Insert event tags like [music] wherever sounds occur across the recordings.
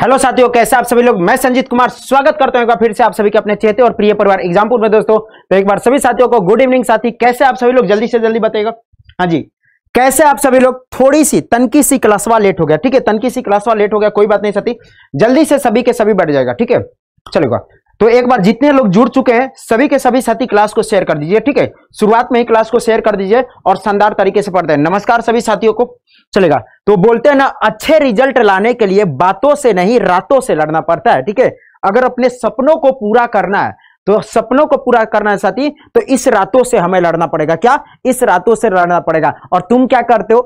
Hello साथियों कैसे आप सभी लोग मैं संजीत कुमार स्वागत करता हूं एक बार फिर से आप सभी के अपने चेहते और प्रिय परिवार एग्जामपुर में दोस्तों तो एक बार सभी साथियों को गुड इवनिंग साथी कैसे आप सभी लोग जल्दी से जल्दी बताएगा हाँ जी कैसे आप सभी लोग थोड़ी सी तनकी सी क्लासवा लेट हो गया ठीक है तनकी सी क्लासवा लेट हो गया कोई बात नहीं साथी जल्दी से सभी के सभी बैठ जाएगा ठीक है चलेगा तो एक बार जितने लोग जुड़ चुके हैं सभी के सभी साथी क्लास को शेयर कर दीजिए ठीक है शुरुआत में ही क्लास को शेयर कर दीजिए और शानदार तरीके से पढ़ते हैं नमस्कार सभी साथियों को चलेगा तो बोलते हैं ना अच्छे रिजल्ट लाने के लिए बातों से नहीं रातों से लड़ना पड़ता है ठीक है अगर अपने सपनों को पूरा करना है तो सपनों को पूरा करना है साथी तो इस रातों से हमें लड़ना पड़ेगा क्या इस रातों से लड़ना पड़ेगा और तुम क्या करते हो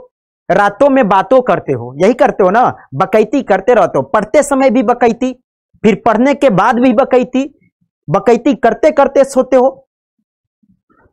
रातों में बातों करते हो यही करते हो ना बकैती करते रहते हो पढ़ते समय भी बकैती फिर पढ़ने के बाद भी बकैती बकैती करते करते सोते हो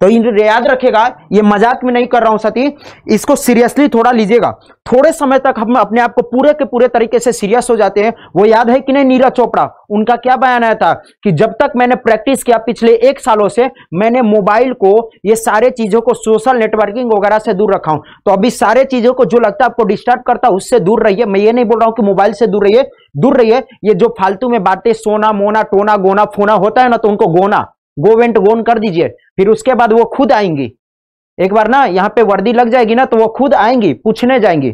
तो याद रखेगा ये मजाक में नहीं कर रहा हूं सती इसको सीरियसली थोड़ा लीजिएगा थोड़े समय तक हम अपने आप को पूरे के पूरे तरीके से सीरियस हो जाते हैं वो याद है कि नहीं नीरज चोपड़ा उनका क्या बयान आया था कि जब तक मैंने प्रैक्टिस किया पिछले एक सालों से मैंने मोबाइल को ये सारे चीजों को सोशल नेटवर्किंग वगैरह से दूर रखा हूं तो अभी सारे चीजों को जो लगता है आपको डिस्टर्ब करता उससे दूर रहिए मैं ये नहीं बोल रहा हूं कि मोबाइल से दूर रहिए दूर रहिए ये जो फालतू में बातें सोना मोना टोना गोना फोना होता है ना तो उनको गोना गो वेंट गोन कर दीजिए फिर उसके बाद वो खुद आएंगी एक बार ना यहाँ पे वर्दी लग जाएगी ना तो वो खुद आएंगी पूछने जाएंगी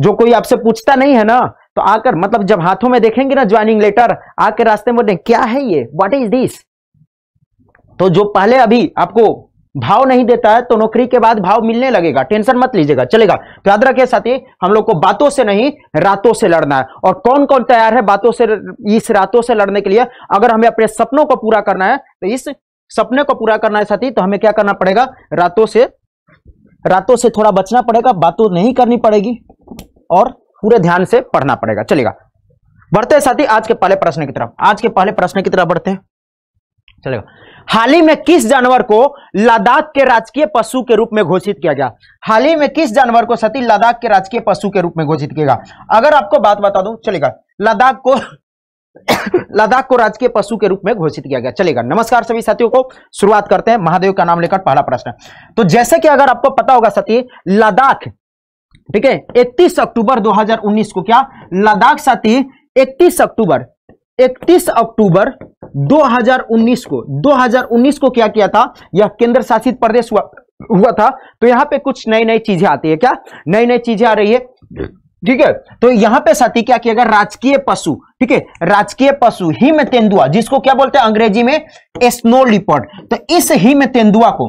जो कोई आपसे पूछता नहीं है ना तो आकर मतलब जब हाथों में देखेंगे ना ज्वाइनिंग लेटर आके रास्ते में बोलते क्या है ये व्हाट इज दिस तो जो पहले अभी आपको भाव नहीं देता है तो नौकरी के बाद भाव मिलने लगेगा टेंशन मत लीजिएगा चलेगा तो याद रखिए साथी हम लोग को बातों से नहीं रातों से लड़ना है और कौन कौन तैयार है बातों से इस रातों से लड़ने के लिए अगर हमें अपने सपनों को पूरा करना है तो इस सपने को पूरा करना है साथी तो हमें क्या करना पड़ेगा रातों से रातों से थोड़ा बचना पड़ेगा बातों नहीं करनी पड़ेगी और पूरे ध्यान से पढ़ना पड़ेगा चलेगा बढ़ते हैं साथी आज के पहले प्रश्न की तरफ आज के पहले प्रश्न की तरफ बढ़ते हैं चलेगा हाल ही में किस जानवर को लद्दाख के राजकीय पशु के रूप में घोषित किया गया हाल ही में किस जानवर को सती लद्दाख के राजकीय पशु के रूप में घोषित किया गया अगर आपको बात बता दू चलेगा लद्दाख को [coughs] लद्दाख को राजकीय पशु के रूप में घोषित किया गया चलेगा नमस्कार सभी साथियों को शुरुआत करते हैं महादेव का नाम लेकर पहला प्रश्न तो जैसे कि अगर आपको पता होगा सती लद्दाख ठीक है 31 अक्टूबर 2019 को क्या लद्दाख सती 31 अक्टूबर 31 अक्टूबर 2019 को 2019 को क्या किया था यह केंद्र शासित प्रदेश हुआ हुआ था तो यहां पे कुछ नई नई चीजें आती है क्या नई नई चीजें आ रही है ठीक है तो यहां पे साथी क्या किया गया राजकीय पशु ठीक है राजकीय पशु हिम तेंदुआ जिसको क्या बोलते हैं अंग्रेजी में स्नो लिपट तो इस हिम तेंदुआ को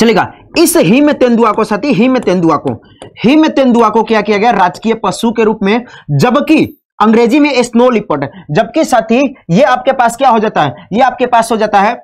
चलेगा इस हिम तेंदुआ को साथी हिम तेंदुआ को हिम तेंदुआ को क्या किया गया राजकीय पशु के रूप में जबकि अंग्रेजी में स्नो लिपर्ड जबकि साथ ही ये आपके पास क्या हो जाता है ये आपके पास हो जाता है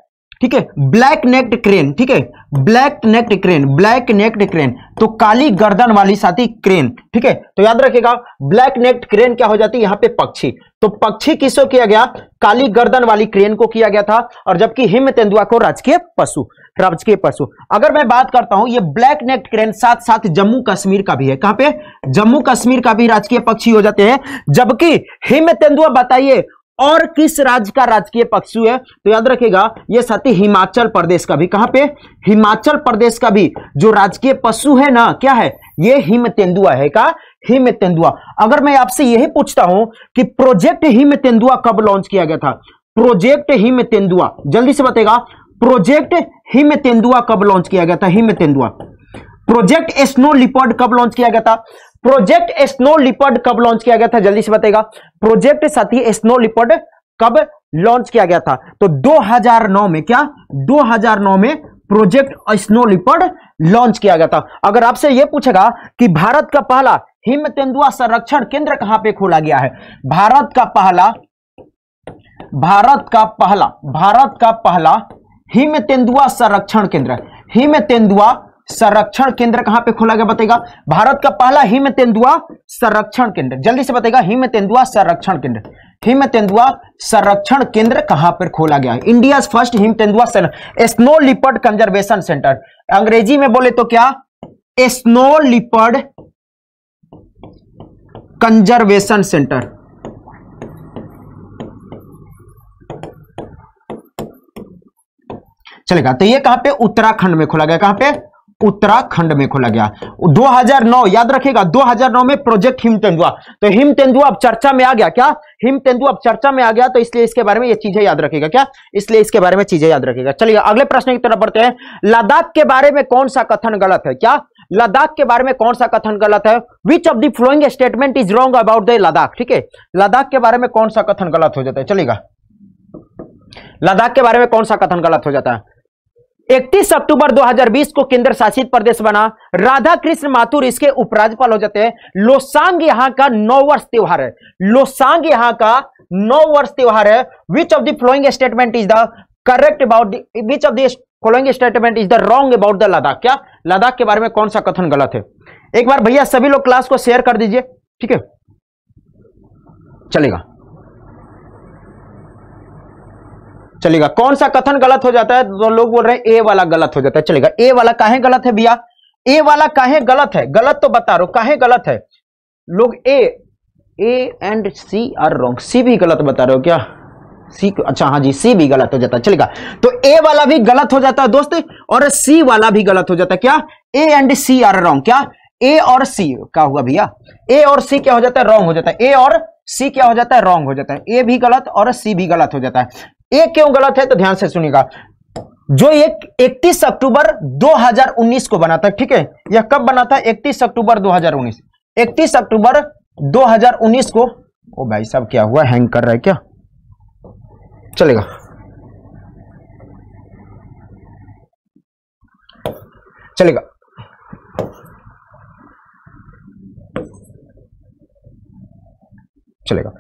ठीक है ब्लैक नेक्ड क्रेन ठीक है black necked crane black necked crane तो काली गर्दन वाली साथी क्रेन ठीक है तो याद रखिएगा ब्लैक नेक्ड क्रेन क्या हो जाती है यहां पे पक्षी तो पक्षी किसको किया गया काली गर्दन वाली क्रेन को किया गया था और जबकि हिम तेंदुआ को राजकीय पशु रब्ज के पशु अगर मैं बात करता हूं ये ब्लैक नेक्ट क्रेन साथ साथ जम्मू कश्मीर का भी है कहां पे जम्मू कश्मीर का भी राजकीय पक्षी हो जाते हैं जबकि हिम तेंदुआ बताइए और किस राज्य का राजकीय पक्षु है तो याद रखिएगा ये साथी हिमाचल प्रदेश का भी कहां पे हिमाचल प्रदेश का भी जो राजकीय पशु है ना क्या है ये हिम तेंदुआ है का हिम तेंदुआ अगर मैं आपसे यही पूछता हूं कि प्रोजेक्ट हिम तेंदुआ कब लॉन्च किया गया था प्रोजेक्ट हिम तेंदुआ जल्दी से बताएगा प्रोजेक्ट हिम तेंदुआ कब लॉन्च किया गया था हिम तेंदुआ प्रोजेक्ट स्नो लिपर्ड कब लॉन्च किया गया था प्रोजेक्ट स्नो लिपर्ड कब लॉन्च किया गया था जल्दी से बताएगा प्रोजेक्ट साथी स्नो लिपर्ड कब लॉन्च किया गया था तो 2009 में क्या 2009 में प्रोजेक्ट स्नो लिपर्ड लॉन्च किया गया था अगर आपसे यह पूछेगा कि भारत का पहला हिम तेंदुआ संरक्षण केंद्र कहां पे खोला गया है भारत का पहला भारत का पहला भारत का पहला हिम तेंदुआ संरक्षण केंद्र हिम तेंदुआ संरक्षण केंद्र कहां पे खोला गया बताएगा भारत का पहला हिम तेंदुआ संरक्षण केंद्र जल्दी से बताएगा हिम तेंदुआ संरक्षण केंद्र हिम तेंदुआ संरक्षण केंद्र कहां पर खोला गया इंडिया फर्स्ट हिम तेंदुआ स्नो लिपर्ड कंजर्वेशन सेंटर अंग्रेजी में बोले तो क्या स्नो लिपर्ड कंजर्वेशन सेंटर चलेगा तो ये कहां पे उत्तराखंड में खोला गया कहां पे उत्तराखंड में खोला गया 2009 याद रखिएगा 2009 में प्रोजेक्ट हिम तेंदुआ तो हिम तेंदुआ अब चर्चा में आ गया क्या हिम तेंदुआ अब चर्चा में आ गया तो इसलिए इसके बारे में ये चीजें याद रखेगा क्या इसलिए इसके बारे में चीजें याद रखेगा चलिए अगले प्रश्न की तरफ बढ़ते हैं लद्दाख के बारे में कौन सा कथन गलत है क्या लद्दाख के बारे में कौन सा कथन गलत है which of the flowing statement is wrong about the Ladakh ठीक है लद्दाख के बारे में कौन सा कथन गलत हो जाता है चलेगा लद्दाख के बारे में कौन सा कथन गलत हो जाता है इकतीस अक्टूबर 2020 को केंद्र शासित प्रदेश बना राधा कृष्ण माथुर इसके उपराज्यपाल हो जाते हैं लोसांग यहां का नौ वर्ष त्योहार है लोसांग यहां का नौ वर्ष त्योहार है which of the flowing statement is the correct about which of the following statement is the wrong about the Ladakh क्या लद्दाख के बारे में कौन सा कथन गलत है एक बार भैया सभी लोग क्लास को शेयर कर दीजिए ठीक है चलेगा चलेगा कौन सा कथन गलत हो जाता है तो लोग बोल रहे हैं ए वाला गलत हो जाता है चलेगा ए वाला काहे गलत है भैया ए वाला काहे गलत है गलत तो बता रहा काहे गलत है लोग A A and C are wrong C भी गलत बता रहे हो क्या सी अच्छा हाँ जी सी भी गलत हो जाता है चलेगा तो ए वाला भी गलत हो जाता है दोस्त और सी वाला भी गलत हो जाता है क्या A and C are wrong क्या ए और सी क्या हुआ भैया ए और सी क्या हो जाता है रॉन्ग हो जाता है ए और सी क्या हो जाता है रॉन्ग हो जाता है ए भी गलत और सी भी गलत हो जाता है एक क्यों गलत है तो ध्यान से सुनिएगा जो एक 31 अक्टूबर 2019 को बना था ठीक है यह कब बना था 31 अक्टूबर 2019 31 अक्टूबर 2019 को ओ भाई साहब क्या हुआ हैंग कर रहा है क्या चलेगा चलेगा चलेगा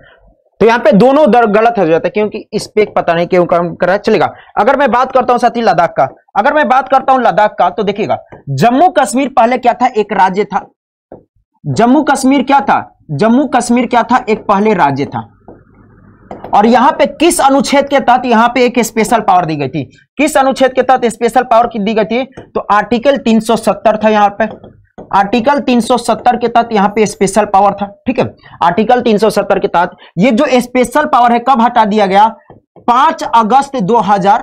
तो यहाँ पे दोनों दर गलत हो जाता है क्योंकि इस पे पता नहीं क्यों काम कर रहा है चलेगा अगर मैं बात करता हूं साथी लद्दाख का अगर मैं बात करता हूं लद्दाख का तो देखिएगा जम्मू कश्मीर पहले क्या था एक राज्य था जम्मू कश्मीर क्या था जम्मू कश्मीर क्या था एक पहले राज्य था और यहां पे किस अनुच्छेद के तहत यहां पे एक स्पेशल पावर दी गई थी किस अनुच्छेद के तहत स्पेशल पावर की दी गई थी तो आर्टिकल 370 था यहां पे आर्टिकल 370 के तहत यहां पे स्पेशल पावर था ठीक है आर्टिकल 370 के तहत ये जो स्पेशल पावर है कब हटा दिया गया 5 अगस्त 2000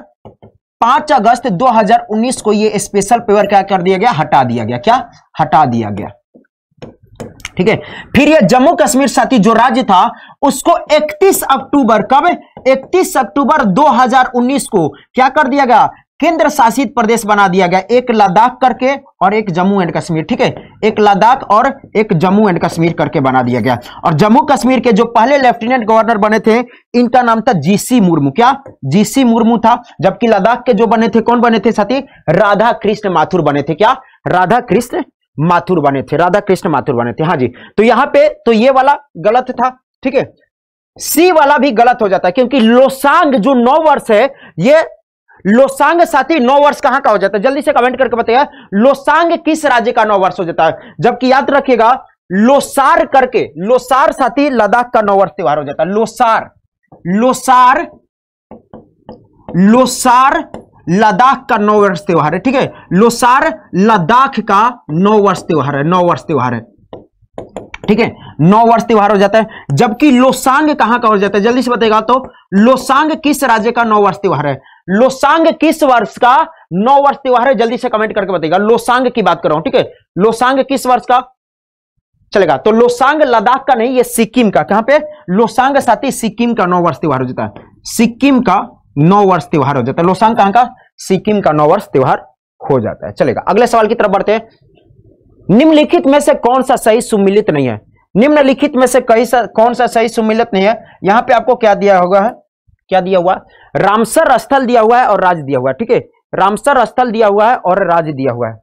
5 अगस्त 2019 को ये स्पेशल पावर क्या कर दिया गया हटा दिया गया क्या हटा दिया गया ठीक है फिर ये जम्मू कश्मीर साथी जो राज्य था उसको 31 अक्टूबर कब 31 अक्टूबर 2019 को क्या कर दिया गया केंद्र शासित प्रदेश बना दिया गया एक लद्दाख करके और एक जम्मू एंड कश्मीर ठीक है एक लद्दाख और एक जम्मू एंड कश्मीर करके बना दिया गया और जम्मू कश्मीर के जो पहले लेफ्टिनेंट गवर्नर बने थे इनका नाम था जीसी मुर्मू क्या जीसी मुर्मू था जबकि लद्दाख के जो बने थे कौन बने थे साथी राधा कृष्ण माथुर बने थे क्या राधा कृष्ण माथुर बने थे राधा कृष्ण माथुर बने थे हाँ जी तो यहाँ पे तो ये वाला गलत था ठीक है सी वाला भी गलत हो जाता है क्योंकि लोसांग जो नौ वर्ष है ये लोसांग साथी नौ वर्ष कहां का हो जाता है जल्दी से कमेंट करके बताइए लोसांग किस राज्य का नौ वर्ष हो जाता है जबकि याद रखिएगा लोसार करके लोसार साथी लद्दाख का नौ वर्ष त्योहार हो जाता है लोसार लोसार लोसार लद्दाख का नौ वर्ष त्योहार है ठीक है लोसार लद्दाख का नौ वर्ष त्योहार है नौ वर्ष त्योहार है ठीक है नौ वर्ष त्योहार हो जाता है जबकि लोसांग कहां का हो जाता है जल्दी से बताएगा तो लोसांग किस राज्य का नौ वर्ष त्योहार है लोसांग किस वर्ष का नौ वर्ष त्योहार है जल्दी से कमेंट करके बताइएगा लोसांग की बात कर रहा हूं ठीक है लोसांग किस वर्ष का चलेगा तो लोसांग लद्दाख का नहीं ये सिक्किम का कहां पे लोसांग साथ ही सिक्किम का नौ वर्ष त्योहार हो जाता है सिक्किम का नौ वर्ष त्योहार हो जाता है लोसांग कहां का सिक्किम का नौ वर्ष त्योहार हो जाता है चलेगा अगले सवाल की तरफ बढ़ते हैं निम्नलिखित में से कौन सा सही सुमिलित नहीं है निम्नलिखित में से कहीं सा कौन सा सही सुमिलित नहीं है यहां पे आपको क्या दिया होगा है क्या दिया हुआ रामसर स्थल दिया हुआ है और राज दिया हुआ है ठीक है रामसर स्थल दिया हुआ है और राज दिया हुआ है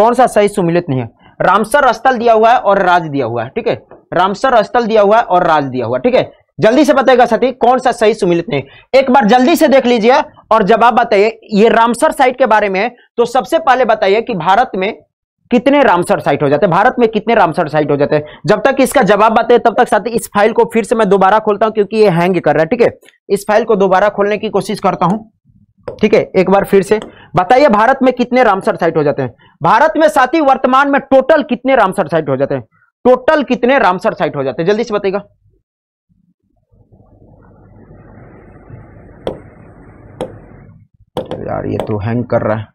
कौन सा सही सुमिलित नहीं है रामसर स्थल दिया हुआ है और राज दिया हुआ है ठीक है रामसर स्थल दिया हुआ है और राज दिया हुआ ठीक है जल्दी से बताएगा सती कौन सा सही सुमिलित नहीं एक बार जल्दी से देख लीजिए और जवाब बताइए ये रामसर साइट के बारे में तो सबसे पहले बताइए कि भारत में कितने रामसर साइट हो जाते हैं भारत में कितने रामसर साइट हो जाते हैं जब तक इसका जवाब आते हैं तब तक साथ इस फाइल को फिर से मैं दोबारा खोलता हूं क्योंकि ये हैंग कर रहा है ठीक है इस फाइल को दोबारा खोलने की कोशिश करता हूं ठीक है एक बार फिर से बताइए भारत में कितने रामसर साइट हो जाते हैं भारत में साथ ही वर्तमान में टोटल कितने रामसर साइट हो जाते हैं टोटल कितने रामसर साइट हो जाते हैं जल्दी से बताइएगा यार ये तो हैंग कर रहा है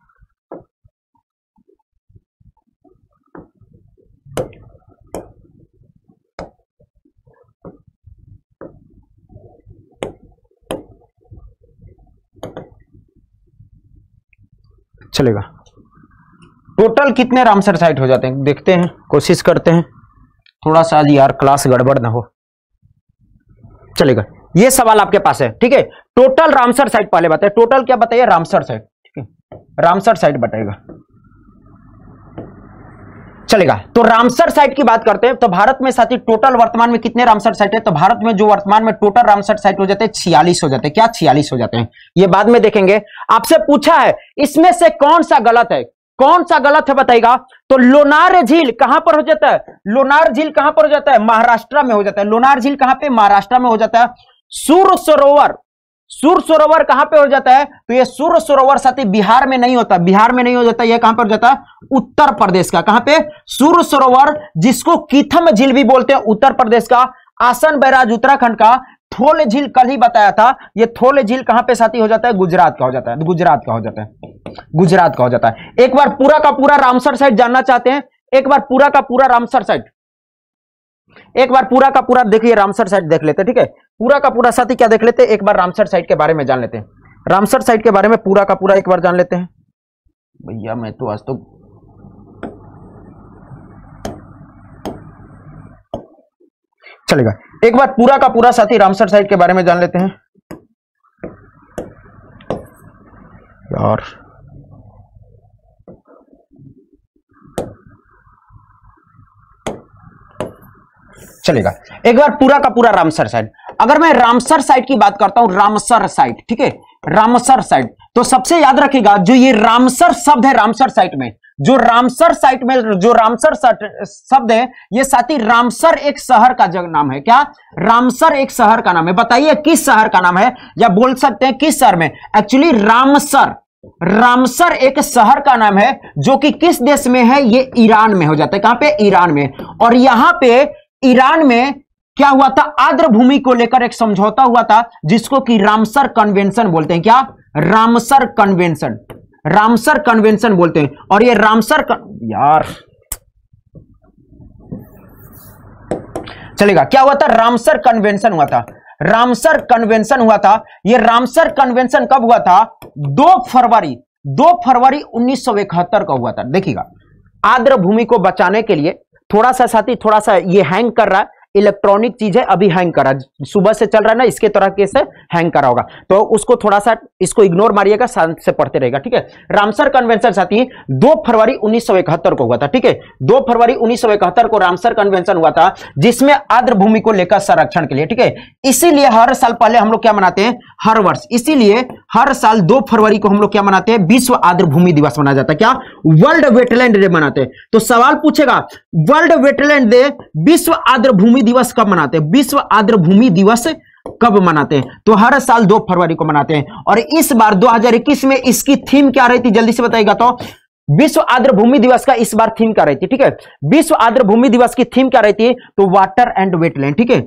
चलेगा टोटल कितने रामसर साइट हो जाते हैं देखते हैं कोशिश करते हैं थोड़ा सा यार क्लास गड़बड़ ना हो चलेगा ये सवाल आपके पास है ठीक है टोटल रामसर साइट पहले बताए टोटल क्या बताइए रामसर साइट ठीक है रामसर साइट बताएगा चलेगा तो रामसर साइट की बात करते हैं तो भारत में साथी टोटल वर्तमान में कितने रामसर साइट है तो भारत में जो वर्तमान में टोटल रामसर साइट हो जाते हैं छियालीस हो जाते हैं क्या छियालीस हो जाते हैं ये बाद में देखेंगे आपसे पूछा है इसमें से कौन सा गलत है कौन सा गलत है बताएगा तो लोनार झील कहां पर हो जाता है लोनार झील कहां पर हो जाता है महाराष्ट्र में हो जाता है लोनार झील कहां पे महाराष्ट्र में हो जाता है सूर्य सरोवर सुर सरोवर कहां पे हो जाता है तो ये सुर सरोवर साथी बिहार में नहीं होता बिहार में नहीं हो जाता ये कहां पर हो जाता है उत्तर प्रदेश का कहां पे सुर सरोवर जिसको कीथम झील भी बोलते हैं उत्तर प्रदेश का आसन बैराज उत्तराखंड का थोल झील कल ही बताया था ये थोल झील कहां पे साथी हो जाता है गुजरात का हो जाता है गुजरात का हो जाता है गुजरात का हो जाता है एक बार पूरा का पूरा रामसर साइट जानना चाहते हैं एक बार पूरा का पूरा रामसर साइट एक बार पूरा का पूरा देखिए रामसर साइट देख लेते ठीक है पूरा का पूरा साथ ही क्या देख लेते एक बार रामसर साइट के बारे में जान लेते हैं रामसर साइट के बारे में पूरा का पूरा एक बार जान लेते हैं भैया मैं तो आज तो चलेगा एक बार पूरा का पूरा साथी रामसर साइट के बारे में जान लेते हैं यार चलेगा एक बार पूरा का पूरा रामसर साइड अगर मैं रामसर साइट की बात करता हूं रामसर साइट ठीक है रामसर साइट तो सबसे याद रखिएगा जो ये रामसर शब्द है रामसर साइट में जो रामसर साइट में जो रामसर शब्द है ये साथ ही रामसर एक शहर का जग नाम है क्या रामसर एक शहर का नाम है बताइए किस शहर का नाम है या बोल सकते हैं किस शहर में एक्चुअली रामसर रामसर एक शहर का नाम है जो कि किस देश में है ये ईरान में हो जाता है कहां पे ईरान में और यहां पे ईरान में क्या हुआ था आर्द्र भूमि को लेकर एक समझौता हुआ था जिसको कि रामसर कन्वेंशन बोलते हैं क्या रामसर कन्वेंशन रामसर कन्वेंशन बोलते हैं और ये रामसर कन... यार चलेगा क्या हुआ था रामसर कन्वेंशन हुआ था रामसर कन्वेंशन हुआ था यह रामसर कन्वेंशन कब हुआ था दो फरवरी दो फरवरी उन्नीस का हुआ था देखिएगा आर्द्र भूमि को बचाने के लिए थोड़ा सा साथी थोड़ा सा ये हैंग कर रहा है इलेक्ट्रॉनिक चीज है अभी हैंग करा सुबह से चल रहा है ना इसके तरह के से हैंग करा होगा तो उसको थोड़ा सा इसको इग्नोर मारिएगा से पढ़ते रहेगा ठीक है रामसर कन्वेंशन साथी दो फरवरी उन्नीस को हुआ था ठीक है दो फरवरी उन्नीस को रामसर कन्वेंशन हुआ था जिसमें आर्द्र भूमि को लेकर संरक्षण के लिए ठीक है इसीलिए हर साल पहले हम लोग क्या मनाते हैं हर वर्ष इसीलिए हर साल दो फरवरी को हम लोग क्या मनाते हैं विश्व आर्द्र भूमि दिवस मनाया जाता है क्या वर्ल्ड वेटलैंड डे मनाते हैं तो सवाल पूछेगा वर्ल्ड वेटलैंड डे विश्व आर्द्र भूमि दिवस कब मनाते हैं विश्व आर्द्र भूमि दिवस कब मनाते हैं तो हर साल दो फरवरी को मनाते हैं और इस बार 2021 में इसकी थीम क्या रही थी जल्दी से बताएगा तो विश्व आर्द्र भूमि दिवस का इस बार थीम क्या रही थी ठीक है विश्व आर्द्र भूमि दिवस की थीम क्या रही थी तो वाटर एंड वेटलैंड ठीक है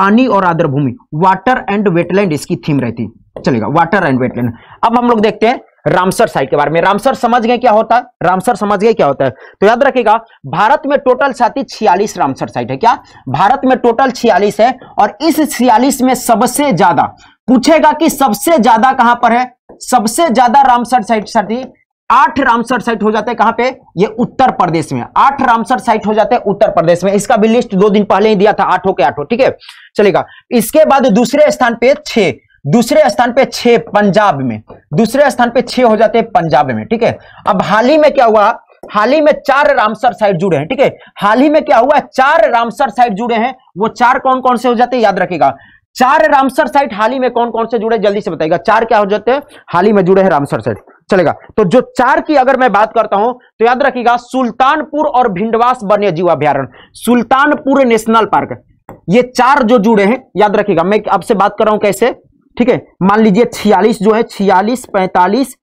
पानी और आर्द्र भूमि वाटर एंड वेटलैंड इसकी थीम रहती चलेगा वाटर एंड वेटलैंड अब हम लोग देखते हैं रामसर साइट के बारे में रामसर समझ गए क्या होता है रामसर समझ गए क्या होता है तो याद रखिएगा भारत में टोटल साथी छियालीस रामसर साइट है क्या भारत में टोटल छियालीस है और इस छियालीस में सबसे ज्यादा पूछेगा कि सबसे ज्यादा कहां पर है सबसे ज्यादा रामसर साइट साथी आठ रामसर साइट हो जाते हैं कहां पे ये उत्तर प्रदेश में आठ रामसर साइट हो जाते हैं उत्तर प्रदेश में इसका भी लिस्ट दो दिन पहले ही दिया था आठों के आठों ठीक है चलेगा इसके बाद दूसरे स्थान पे छह दूसरे स्थान पे छह पंजाब में दूसरे स्थान पे छह हो जाते हैं पंजाब में ठीक है अब हाल ही में क्या हुआ हाल ही में चार रामसर साइट जुड़े हैं ठीक है हाल ही में क्या हुआ चार रामसर साइट जुड़े हैं वो चार कौन कौन से हो जाते हैं याद रखेगा चार रामसर साइट हाल ही में कौन कौन से जुड़े जल्दी से बताएगा चार क्या हो जाते हैं हाल ही में जुड़े हैं रामसर साइट चलेगा तो जो चार की अगर मैं बात करता हूं तो याद रखिएगा सुल्तानपुर और भिंडवास वन्य जीव अभ्यारण सुल्तानपुर नेशनल पार्क ये चार जो जुड़े हैं याद रखिएगा मैं आपसे बात कर रहा हूं कैसे ठीक है मान लीजिए छियालीस जो है छियालीस पैंतालीस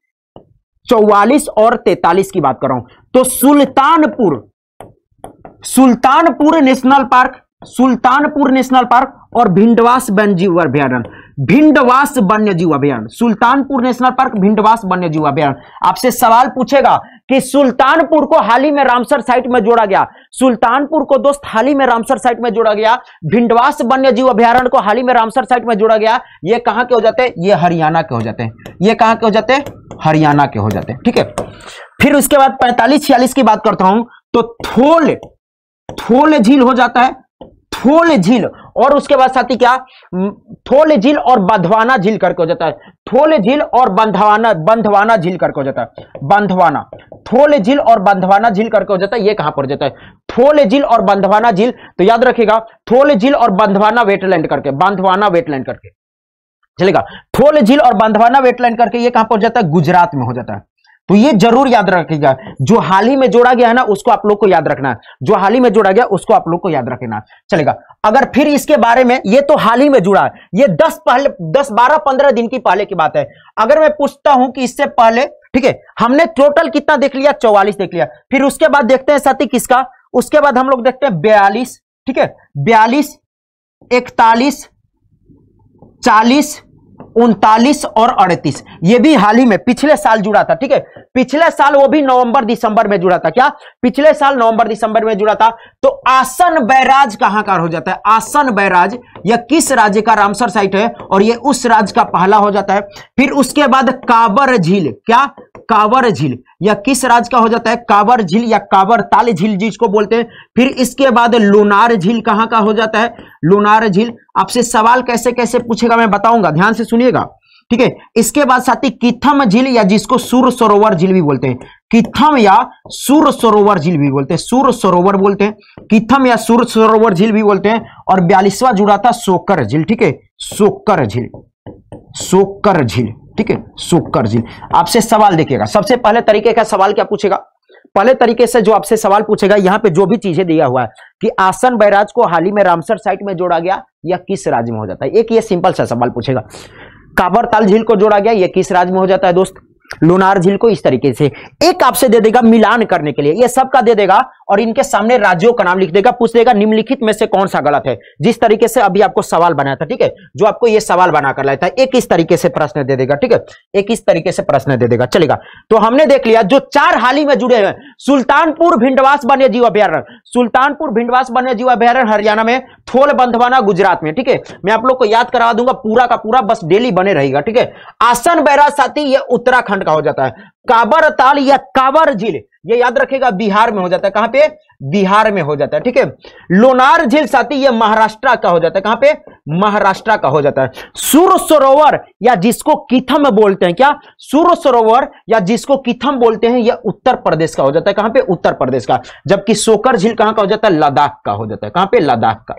चौवालीस और तैतालीस की बात कर रहा हूं तो Sultanpur Sultanpur national park Sultanpur national park और भिंडवास वन्यजीव अभ्यारण्य भिंडवास वन्यजीव अभ्यारण्य सुल्तानपुर नेशनल पार्क भिंडवास वन्यजीव अभ्यारण्य आपसे सवाल पूछेगा कि सुल्तानपुर को हाल ही में रामसर साइट में जोड़ा गया सुल्तानपुर को दोस्त हाल ही में रामसर साइट में जोड़ा गया भिंडवास वन्य जीव अभ्यारण्य को हाल ही में रामसर साइट में जोड़ा गया ये कहां के हो जाते हैं ये हरियाणा के हो जाते हैं ये कहां के हो जाते हैं हरियाणा के हो जाते हैं ठीक है फिर उसके बाद पैंतालीस छियालीस की बात करता हूं तो थोल थोल झील हो जाता है थोल झील और उसके बाद साथी क्या थोल झील और बंधवाना झील करके हो जाता है थोल झील और बंधवाना बंधवाना झील करके हो जाता है बंधवाना थोल झील और बंधवाना झील करके हो जाता है ये कहां पर जाता है थोल झील और बंधवाना झील तो याद रखिएगा थोल झील और बंधवाना वेटलैंड करके बंधवाना वेटलैंड करके चलेगा थोल झील और बंधवाना वेटलैंड करके ये कहां पर जाता है गुजरात में हो जाता है तो ये जरूर याद रखिएगा जो हाल ही में जोड़ा गया है ना उसको आप लोग को याद रखना है जो हाल ही में जोड़ा गया उसको आप लोग को याद रखना चलेगा अगर फिर इसके बारे में ये तो हाल ही में जुड़ा है ये दस पहले दस बारह पंद्रह दिन की पहले की बात है अगर मैं पूछता हूं कि इससे पहले ठीक है हमने टोटल कितना देख लिया चौवालीस देख लिया फिर उसके बाद देखते हैं सती किसका उसके बाद हम लोग देखते हैं बयालीस ठीक है बयालीस इकतालीस चालीस उनतालीस और अड़तीस ये भी हाल ही में पिछले साल जुड़ा था ठीक है पिछले साल वो भी नवंबर दिसंबर में जुड़ा था क्या पिछले साल नवंबर दिसंबर में जुड़ा था तो आसन बैराज कहां का हो जाता है आसन बैराज यह किस राज्य का रामसर साइट है और यह उस राज्य का पहला हो जाता है फिर उसके बाद काबर झील क्या कावर झील या किस राज्य का हो जाता है कावर झील या कावर ताल झील जिसको बोलते हैं फिर इसके बाद लोनार झील कहां का हो जाता है लोनार झील आपसे सवाल कैसे कैसे पूछेगा मैं बताऊंगा ध्यान से सुनिएगा ठीक है इसके बाद साथी किथम झील या जिसको सूर सरोवर झील भी बोलते हैं किथम या सूर सरोवर झील भी बोलते हैं सूर सरोवर बोलते हैं किथम या सूर सरोवर झील भी बोलते हैं और बयालीसवा जुड़ा था सोकर झील ठीक है सोकर झील सोकर झील ठीक है जी आपसे सवाल देखिएगा सबसे पहले तरीके का सवाल क्या पूछेगा पहले तरीके से जो आपसे सवाल पूछेगा यहाँ पे जो भी चीजें दिया हुआ है कि आसन बैराज को हाल ही में रामसर साइट में जोड़ा गया या किस राज्य में हो जाता है एक ये सिंपल सा सवाल पूछेगा काबरताल झील को जोड़ा गया यह किस राज्य में हो जाता है दोस्त लोनार झील को इस तरीके से एक आपसे दे देगा मिलान करने के लिए ये सबका दे देगा और इनके सामने राज्यों का नाम लिख देगा पूछ देगा निम्नलिखित में से कौन सा गलत है जिस तरीके से अभी आपको सवाल बनाया था ठीक है जो आपको ये सवाल बनाकर लाया था एक इस तरीके से प्रश्न दे देगा ठीक है एक इस तरीके से प्रश्न दे देगा चलेगा तो हमने देख लिया जो चार हाल ही में जुड़े हुए सुल्तानपुर भिंडवास वन्य जीव अभ्यारण सुल्तानपुर भिंडवास वन्य जीव अभ्यारण हरियाणा में थोल बंधवाना गुजरात में ठीक है मैं आप लोग को याद करवा दूंगा पूरा का पूरा बस डेली बने रहेगा ठीक है आसन बैराज साथी ये उत्तराखंड झारखंड का हो जाता है काबर ताल या काबर झील ये याद रखेगा बिहार में हो जाता है कहां पे बिहार में हो जाता है ठीक है लोनार झील साथी ये महाराष्ट्र का हो जाता है कहां पे महाराष्ट्र का हो जाता है सुर सरोवर या जिसको किथम बोलते हैं क्या सुर सरोवर या जिसको किथम बोलते हैं यह उत्तर प्रदेश का हो जाता है कहां पे उत्तर प्रदेश का जबकि सोकर झील कहां का हो जाता है लद्दाख का हो जाता है कहां पे लद्दाख का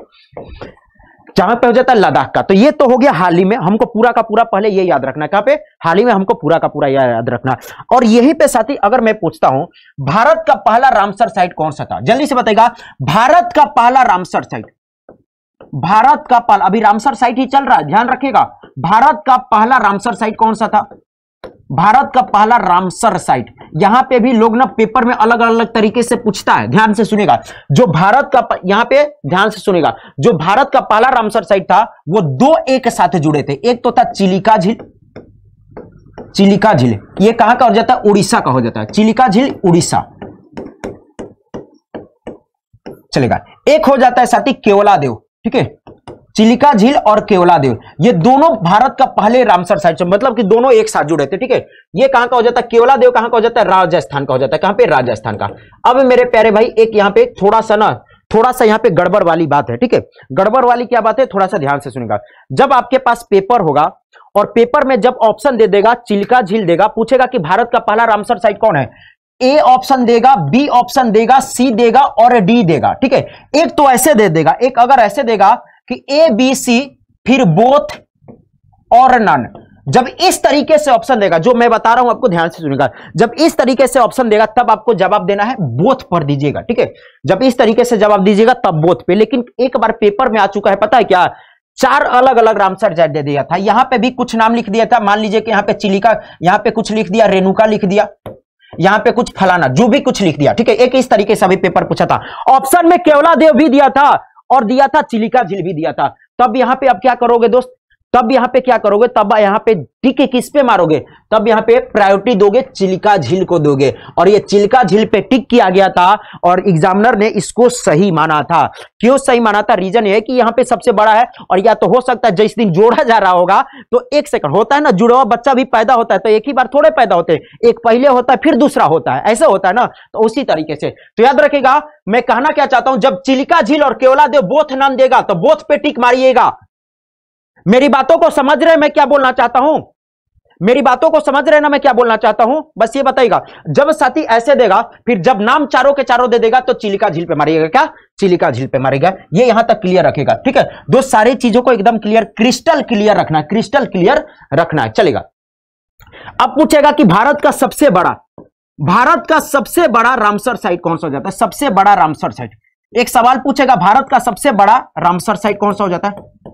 जहां पे हो जाता है लद्दाख का तो ये तो हो गया हाल ही में हमको पूरा का पूरा पहले ये याद रखना कहां पे हाल ही में हमको पूरा का पूरा याद रखना और यहीं पे साथी अगर मैं पूछता हूं भारत का पहला रामसर साइट कौन सा था जल्दी से बताएगा भारत का पहला रामसर साइट भारत का पहला अभी रामसर साइट ही चल रहा है ध्यान रखिएगा भारत का पहला रामसर साइट कौन सा था भारत का पहला रामसर साइट यहां पे भी लोग ना पेपर में अलग अलग तरीके से पूछता है ध्यान से सुनेगा जो भारत का यहां पे ध्यान से सुनेगा जो भारत का पहला रामसर साइट था वो दो एक साथ जुड़े थे एक तो था चिलिका झील चिलिका झील ये कहां का हो जाता है उड़ीसा का हो जाता है चिलिका झील उड़ीसा चलेगा एक हो जाता है साथी केवला देव ठीक है चिलिका झील और केवला देव ये दोनों भारत का पहले रामसर साइट मतलब कि दोनों एक साथ जुड़े थे ठीक है ये कहां का हो जाता है केवला देव कहां का हो जाता है राजस्थान का हो जाता है कहां पे राजस्थान का अब मेरे प्यारे भाई एक यहां पे थोड़ा सा ना थोड़ा सा यहाँ पे गड़बड़ वाली बात है ठीक है गड़बड़ वाली क्या बात है थोड़ा सा ध्यान से सुनेगा जब आपके पास पेपर होगा और पेपर में जब ऑप्शन दे देगा चिलका झील देगा पूछेगा कि भारत का पहला रामसर साइट कौन है ए ऑप्शन देगा बी ऑप्शन देगा सी देगा और डी देगा ठीक है एक तो ऐसे दे देगा एक अगर ऐसे देगा कि ए बी सी फिर बोथ और नन जब इस तरीके से ऑप्शन देगा जो मैं बता रहा हूं आपको ध्यान से सुनेगा जब इस तरीके से ऑप्शन देगा तब आपको जवाब देना है बोथ पर दीजिएगा ठीक है जब इस तरीके से जवाब दीजिएगा तब बोथ पे लेकिन एक बार पेपर में आ चुका है पता है क्या चार अलग अलग रामसर जय दे दिया था यहां पे भी कुछ नाम लिख दिया था मान लीजिए कि यहां पे चिलिका यहां पे कुछ लिख दिया रेणुका लिख दिया यहां पे कुछ फलाना जो भी कुछ लिख दिया ठीक है एक इस तरीके से अभी पेपर पूछा था ऑप्शन में केवला देव भी दिया था और दिया था चिलिका झील भी दिया था तब यहाँ पे आप क्या करोगे दोस्त तब यहां पे क्या करोगे तब यहां पे टिक किस पे मारोगे तब यहां पे प्रायोरिटी दोगे चिलका झील को दोगे और ये चिलका झील पे टिक किया गया था और एग्जामिनर ने इसको सही माना था क्यों सही माना था रीजन ये कि यहां पे सबसे बड़ा है और या तो हो सकता है जिस दिन जोड़ा जा रहा होगा तो एक सेकंड होता है ना जुड़ा हुआ बच्चा भी पैदा होता है तो एक ही बार थोड़े पैदा होते हैं एक पहले होता है फिर दूसरा होता है ऐसा होता है ना तो उसी तरीके से तो याद रखेगा मैं कहना क्या चाहता हूं जब चिल्का झील और केवला देव बोथ नाम देगा तो बोथ पे टिक मारिएगा मेरी बातों को समझ रहे मैं क्या बोलना चाहता हूं मेरी बातों को समझ रहे ना मैं क्या बोलना चाहता हूं बस ये बताइएगा जब साथी ऐसे देगा फिर जब नाम चारों के चारों दे देगा तो चिलिका झील पे मारेगा क्या चिलिका झील पे मारेगा ये यहां तक क्लियर रखेगा ठीक है दो सारी चीजों को एकदम क्लियर क्रिस्टल क्लियर रखना क्रिस्टल क्लियर रखना है चलेगा अब पूछेगा कि भारत का सबसे बड़ा भारत का सबसे बड़ा रामसर साइट कौन सा हो जाता है सबसे बड़ा रामसर साइट एक सवाल पूछेगा भारत का सबसे बड़ा रामसर साइट कौन सा हो जाता है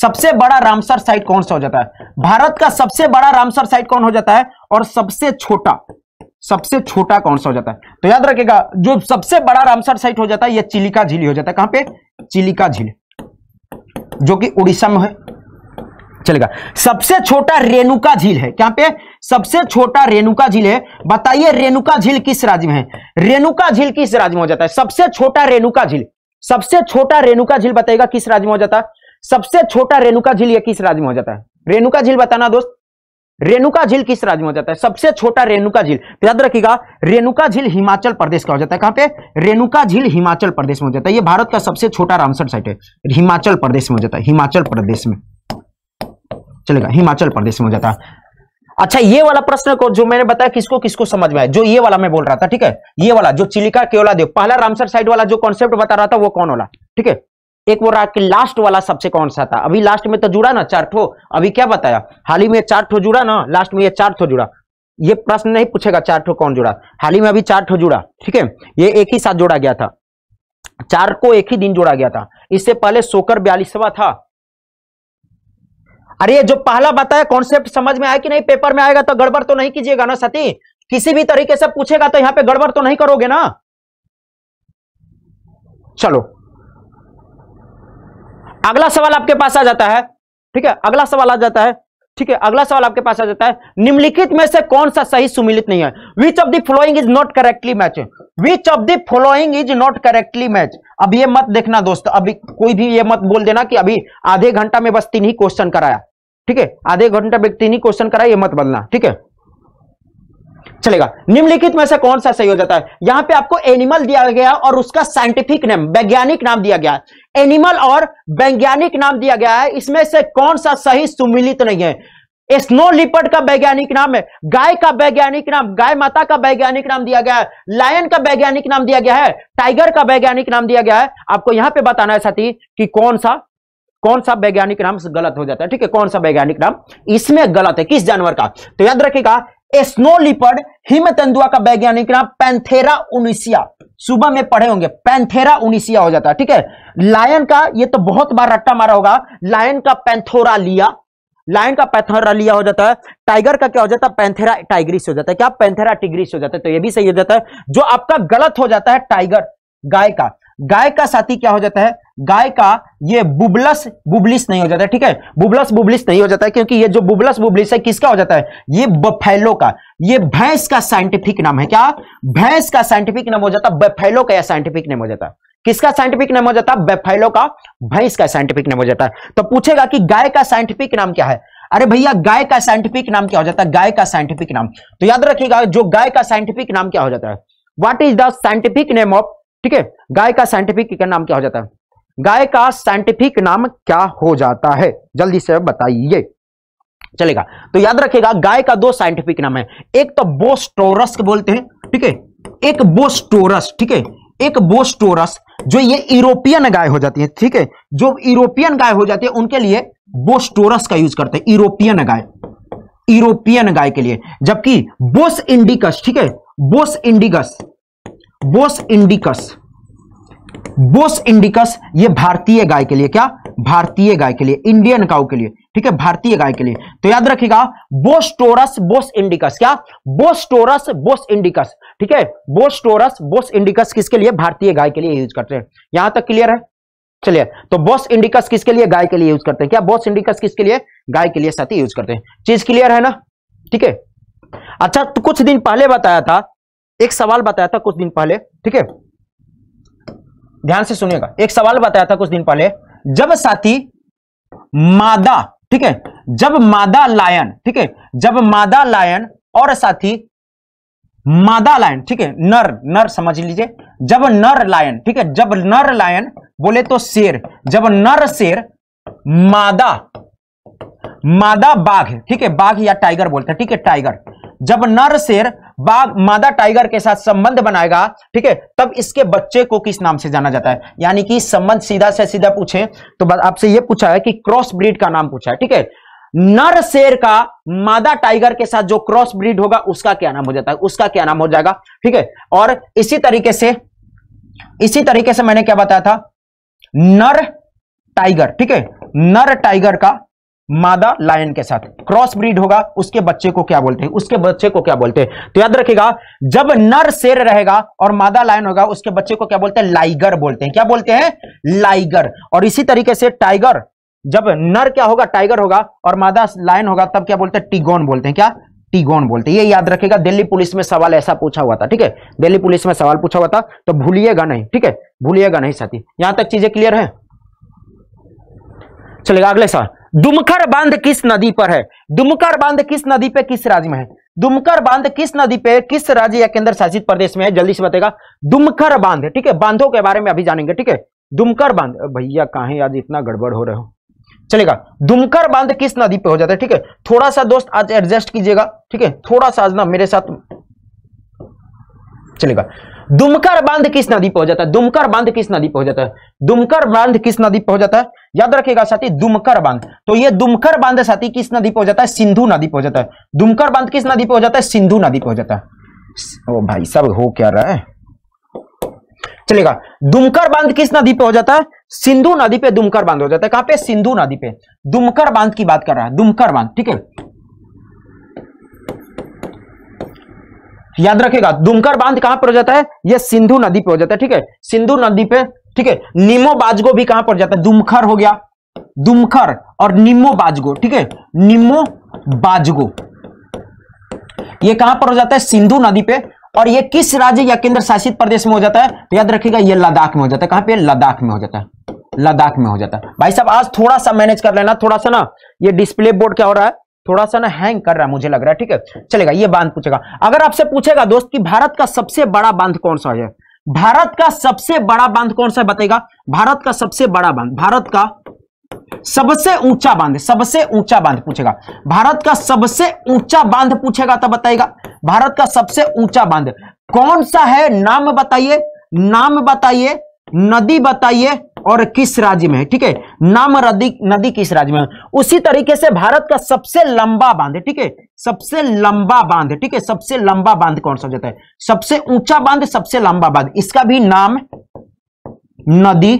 सबसे बड़ा रामसर साइट कौन सा हो जाता है भारत का सबसे बड़ा रामसर साइट कौन हो जाता है और सबसे छोटा सबसे छोटा कौन सा हो जाता है तो याद रखेगा जो सबसे बड़ा रामसर साइट हो जाता है यह चिलिका झील हो जाता है कहां पे चिलिका झील जो कि उड़ीसा में है चलेगा सबसे छोटा रेणुका झील है क्या पे सबसे छोटा रेणुका झील है बताइए रेणुका झील किस राज्य में है रेणुका झील किस राज्य में हो जाता है सबसे छोटा रेणुका झील सबसे छोटा रेणुका झील बताइएगा किस राज्य में हो जाता है सबसे छोटा रेणुका झील किस राज्य में हो जाता है रेणुका झील बताना दोस्त रेणुका झील किस राज्य में हो जाता है सबसे छोटा रेणुका झील तो याद रखिएगा रेणुका झील हिमाचल प्रदेश का हो जाता है कहां पे रेणुका झील हिमाचल प्रदेश में हो जाता है ये भारत का सबसे छोटा रामसर साइट है हिमाचल प्रदेश में हो जाता है हिमाचल प्रदेश में चलेगा हिमाचल प्रदेश में हो जाता है अच्छा ये वाला प्रश्न को जो मैंने बताया किसको किसको समझ में आया जो ये वाला मैं बोल रहा था ठीक है ये वाला जो चिलिका केवला देव पहला रामसर साइड वाला जो कॉन्सेप्ट बता रहा था वो कौन वाला ठीक है एक वो रहा कि लास्ट वाला सबसे कौन सा था अभी लास्ट में तो जुड़ा ना चार ठो अभी क्या बताया हाल ही में चार ठो जुड़ा ना लास्ट में ये चार ठो जुड़ा ये प्रश्न नहीं पूछेगा चार ठो कौन जुड़ा हाल ही में अभी चार ठो जुड़ा ठीक है ये एक ही साथ जोड़ा गया था चार को एक ही दिन जोड़ा गया था इससे पहले सोकर बयालीसवा था अरे जो पहला बताया कॉन्सेप्ट समझ में आया कि नहीं पेपर में आएगा तो गड़बड़ तो नहीं कीजिएगा ना सती किसी भी तरीके से पूछेगा तो यहां पे गड़बड़ तो नहीं करोगे ना चलो अगला सवाल आपके पास आ जाता है ठीक है अगला सवाल आ जाता है ठीक है अगला सवाल आपके पास आ जाता है निम्नलिखित में से कौन सा सही सुमिलित नहीं है which of the following is not correctly match which of the following is not correctly match अब ये मत देखना दोस्त अभी कोई भी ये मत बोल देना कि अभी आधे घंटा में बस तीन ही क्वेश्चन कराया ठीक है आधे घंटा में तीन ही क्वेश्चन कराया ये मत बदलना ठीक है चलेगा निम्नलिखित में से कौन सा सही हो जाता है यहां पे आपको एनिमल दिया गया और उसका साइंटिफिक नेम वैज्ञानिक नाम दिया गया एनिमल और वैज्ञानिक नाम दिया गया है इसमें से कौन सा सही सुमिलित नहीं है स्नो लिपर्ड का वैज्ञानिक नाम है गाय का वैज्ञानिक नाम गाय माता का वैज्ञानिक नाम दिया गया है लायन का वैज्ञानिक नाम दिया गया है टाइगर का वैज्ञानिक नाम दिया गया है आपको यहां पे बताना है साथी कि कौन सा कौन सा वैज्ञानिक नाम गलत हो जाता है ठीक है कौन सा वैज्ञानिक नाम इसमें गलत है किस जानवर का तो याद रखेगा स्नो लिपर्ड हिम तेंदुआ का वैज्ञानिक नाम पैंथेरा उनिसिया सुबह में पढ़े होंगे पैंथेरा उनिसिया हो जाता है ठीक है लायन का ये तो बहुत बार रट्टा मारा होगा लायन का पैंथोरा लिया लायन का पैथोरा लिया हो जाता है टाइगर का क्या हो जाता है पैंथेरा टाइग्रिस हो जाता है क्या पैंथेरा टिग्रिस हो जाता है तो ये भी सही हो जाता है जो आपका गलत हो जाता है टाइगर गाय का गाय का साथी क्या हो जाता है गाय का ये बुबलस बुबलिस नहीं हो जाता है ठीक है बुबलस बुबलिस नहीं हो जाता है क्योंकि ये जो बुबलस बुबलिस है किसका हो जाता है ये बफेलो का ये भैंस का साइंटिफिक नाम है क्या भैंस का साइंटिफिक नाम हो जाता है बफेलो का या साइंटिफिक नेम हो जाता है किसका साइंटिफिक नेम हो जाता है बेफाइलो का भैंस का साइंटिफिक नेम हो जाता है तो पूछेगा कि गाय का साइंटिफिक नाम क्या है अरे भैया गाय का साइंटिफिक नाम क्या हो जाता है गाय का साइंटिफिक नाम तो याद रखिएगा जो गाय का साइंटिफिक नाम क्या हो जाता है what is the scientific name of ठीक है गाय का साइंटिफिक नाम क्या हो जाता है गाय का साइंटिफिक नाम क्या हो जाता है जल्दी से बताइए चलेगा तो याद रखेगा गाय का दो साइंटिफिक नाम है एक तो बोस्टोरस बोलते हैं ठीक है एक बोस्टोरस ठीक है एक बोस्टोरस जो ये यूरोपियन गाय हो जाती है ठीक है जो यूरोपियन गाय हो जाती है उनके लिए बोस्टोरस का यूज करते हैं यूरोपियन गाय यूरोपियन गाय के लिए जबकि बोस इंडिकस ठीक है Bos indicus Bos indicus Bos indicus ये भारतीय गाय के लिए क्या भारतीय गाय के लिए इंडियन काउ के लिए ठीक है भारतीय गाय के लिए तो याद रखिएगा बोस्टोरस बोस इंडिकस क्या बोस्टोरस बोस इंडिकस ठीक है बोस्टोरस बोस इंडिकस किसके लिए भारतीय गाय के लिए यूज करते हैं यहां तक क्लियर है चलिए तो बोस इंडिकस किसके लिए गाय के लिए यूज करते हैं क्या बोस इंडिकस किसके लिए गाय के लिए साथी यूज करते हैं चीज क्लियर है ना ठीक है अच्छा तो कुछ दिन पहले बताया था एक सवाल बताया था कुछ दिन पहले ठीक है ध्यान से सुनिएगा एक सवाल बताया था कुछ दिन पहले जब साथी मादा ठीक है जब मादा लायन ठीक है जब मादा लायन और साथी मादा लायन ठीक है नर नर समझ लीजिए जब नर लायन ठीक है जब नर लायन बोले तो शेर जब नर शेर मादा मादा बाघ ठीक है बाघ या टाइगर बोलते हैं ठीक है टाइगर जब नर शेर बाघ मादा टाइगर के साथ संबंध बनाएगा ठीक है तब इसके बच्चे को किस नाम से जाना जाता है यानी कि संबंध सीधा से सीधा पूछे तो आपसे यह पूछा है कि क्रॉस ब्रीड का नाम पूछा है ठीक है नर शेर का मादा टाइगर के साथ जो क्रॉस ब्रीड होगा उसका क्या नाम हो जाता है उसका क्या नाम हो जाएगा ठीक है और इसी तरीके से इसी तरीके से मैंने क्या बताया था नर टाइगर ठीक है नर टाइगर का मादा लायन के साथ क्रॉस ब्रीड होगा उसके बच्चे को क्या बोलते हैं उसके बच्चे को क्या बोलते हैं तो याद रखिएगा जब नर शेर रहेगा और मादा लायन होगा उसके बच्चे को क्या बोलते हैं लाइगर बोलते हैं क्या बोलते हैं लाइगर और इसी तरीके से टाइगर जब नर क्या होगा टाइगर होगा और मादा लायन होगा तब क्या बोलते हैं टिगोन बोलते हैं क्या टिगोन बोलते हैं ये याद रखेगा दिल्ली पुलिस में सवाल ऐसा पूछा हुआ था ठीक है दिल्ली पुलिस में सवाल पूछा हुआ था तो भूलिएगा नहीं ठीक है भूलिएगा नहीं साथी यहां तक चीजें क्लियर है चलेगा अगले साल दुमकर बांध किस नदी पर है दुमकर बांध किस नदी पे किस राज्य में है दुमकर बांध किस नदी पे किस राज्य या केंद्र शासित प्रदेश में है जल्दी से बताएगा दुमकर बांध ठीक है बांधों के बारे में अभी जानेंगे ठीक है दुमकर बांध भैया कहा आज इतना गड़बड़ हो रहे हो चलेगा दुमकर बांध किस नदी पे हो जाता है ठीक है थोड़ा सा दोस्त आज एडजस्ट कीजिएगा ठीक है थोड़ा सा आज ना मेरे साथ चलेगा दुमकर बांध किस नदी पर हो जाता है दुमकर बांध किस नदी पर हो जाता है दुमकर बांध किस नदी पर हो जाता है याद रखिएगा साथी दुमकर बांध तो ये दुमकर बांध साथी किस नदी पर हो जाता है सिंधु नदी पर हो जाता है दुमकर बांध किस नदी पर हो जाता है सिंधु नदी पर हो जाता है ओ भाई सब हो क्या रहा है चलेगा दुमकर बांध किस नदी पे हो जाता है सिंधु नदी पे दुमकर बांध हो जाता है कहां पे सिंधु नदी पे दुमकर बांध की बात कर रहा है दुमकर बांध ठीक है याद रखेगा दुमकर बांध कहां पर हो जाता है यह सिंधु नदी पे हो जाता है ठीक है सिंधु नदी पे ठीक है निमो बाजगो भी कहां पर जाता है दुमखर हो गया दुमखर और निमो बाजगो ठीक है निमो बाजगो ये कहां पर हो जाता है सिंधु नदी पे और ये किस राज्य या केंद्र शासित प्रदेश में हो जाता है तो याद रखिएगा ये लद्दाख में हो जाता है कहां पे लद्दाख में हो जाता है लद्दाख में हो जाता है भाई साहब आज थोड़ा सा मैनेज कर लेना थोड़ा सा ना ये डिस्प्ले बोर्ड क्या हो रहा है थोड़ा सा ना हैंग कर रहा है मुझे लग रहा है ठीक है चलेगा ये बांध पूछेगा अगर आपसे पूछेगा दोस्त कि भारत का सबसे बड़ा बांध कौन सा है भारत का सबसे बड़ा बांध कौन सा बताएगा भारत का सबसे बड़ा बांध भारत का सबसे ऊंचा बांध सबसे ऊंचा बांध पूछेगा भारत का सबसे ऊंचा बांध पूछेगा तो बताएगा भारत का सबसे ऊंचा बांध कौन सा है नाम बताइए नाम बताइए नदी बताइए और किस राज्य में है ठीक है नाम नदी नदी किस राज्य में उसी तरीके से भारत का सबसे लंबा बांध है ठीक है सबसे लंबा बांध है ठीक है सबसे लंबा बांध कौन सा जाता है सबसे ऊंचा बांध सबसे लंबा बांध इसका भी नाम नदी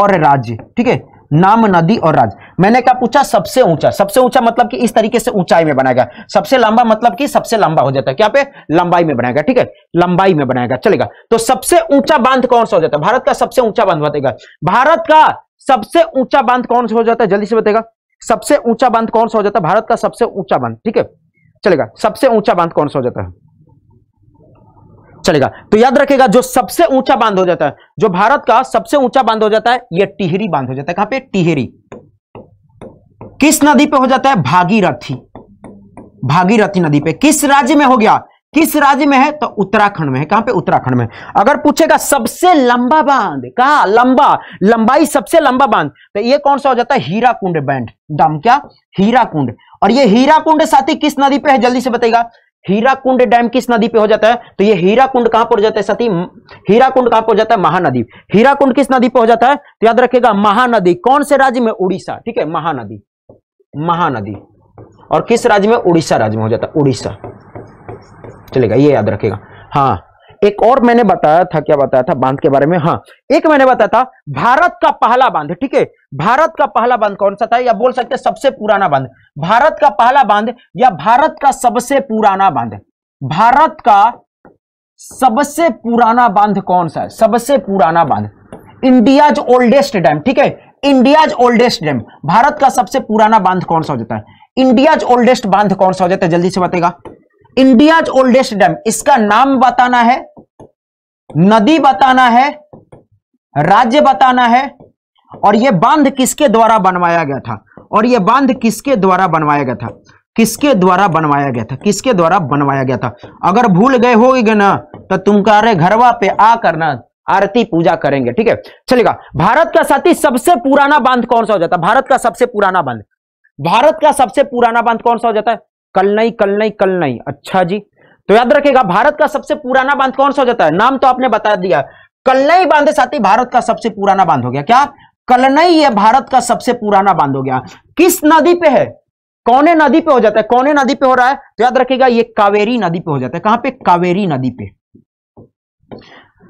और राज्य ठीक है नाम नदी और राज मैंने क्या पूछा सबसे ऊंचा सबसे ऊंचा मतलब कि इस तरीके से ऊंचाई में बनाएगा सबसे लंबा मतलब कि सबसे लंबा हो जाता है क्या पे लंबाई में बनाएगा ठीक है लंबाई में बनाएगा चलेगा तो सबसे ऊंचा बांध कौन सा हो जाता है भारत का सबसे ऊंचा बांध बताएगा भारत का सबसे ऊंचा बांध कौन सा हो जाता है जल्दी से बताएगा सबसे ऊंचा बांध कौन सा हो जाता है भारत का सबसे ऊंचा बांध ठीक है चलेगा सबसे ऊंचा बांध कौन सा हो जाता है चलेगा तो याद रखेगा जो सबसे ऊंचा बांध हो जाता है जो भारत का सबसे ऊंचा बांध हो जाता है यह टिहरी बांध हो जाता है कहां पर टिहरी किस नदी पे हो जाता है भागीरथी भागीरथी नदी पे किस राज्य में हो गया किस राज्य में है तो उत्तराखंड में है कहां पे उत्तराखंड में अगर पूछेगा सबसे लंबा बांध कहा लंबा लंबाई सबसे लंबा बांध तो ये कौन सा हो जाता है हीरा कुंड बैंड दम क्या हीरा कुंड और ये हीरा कुंड साथी किस नदी पे है जल्दी से बताइएगा हीराकुंड डैम किस नदी पे हो जाता है तो ये हीराकुंड कहां पर जाता है सती हीराकुंड कहां पर जाता है महानदी हीराकुंड किस नदी पे हो जाता है तो याद रखिएगा महानदी कौन से राज्य में उड़ीसा ठीक है महानदी महानदी और किस राज्य में उड़ीसा राज्य में हो जाता है उड़ीसा चलेगा ये याद रखेगा हाँ एक और मैंने बताया था क्या बताया था बांध के बारे में हाँ एक मैंने बताया था भारत का पहला बांध ठीक है भारत का पहला बांध कौन सा था या बोल सकते सबसे पुराना बांध भारत का पहला बांध या भारत का सबसे पुराना बांध भारत का सबसे पुराना बांध कौन सा है सबसे पुराना बांध इंडियाज ओल्डेस्ट डैम ठीक है इंडियाज ओल्डेस्ट डैम भारत का सबसे पुराना बांध कौन सा हो जाता है इंडियाज ओल्डेस्ट बांध कौन सा हो जाता है जल्दी से बताएगा इंडियाज ओल्डेस्ट डैम इसका नाम बताना है नदी बताना है राज्य बताना है और यह बांध किसके द्वारा बनवाया गया था और यह बांध किसके द्वारा बनवाया गया था किसके द्वारा बनवाया गया था किसके द्वारा बनवाया गया था अगर भूल गए होगे ना तो तुम तुम्हारे घरवा पे आ करना आरती पूजा करेंगे ठीक है चलेगा भारत का साथी सबसे पुराना बांध कौन सा हो जाता है भारत का सबसे पुराना बांध भारत का सबसे पुराना बांध कौन सा हो जाता है कलनई कलनई कलनई अच्छा जी तो याद रखेगा भारत का सबसे पुराना बांध कौन सा हो जाता है नाम तो आपने बता दिया कलनई बांध साथी भारत का सबसे पुराना बांध हो गया क्या कलनई यह भारत का सबसे पुराना बांध हो गया किस नदी पे है कौने नदी पे हो जाता है कौने नदी पे हो रहा है तो याद रखेगा ये कावेरी नदी पे हो जाता है कहां पे कावेरी नदी पे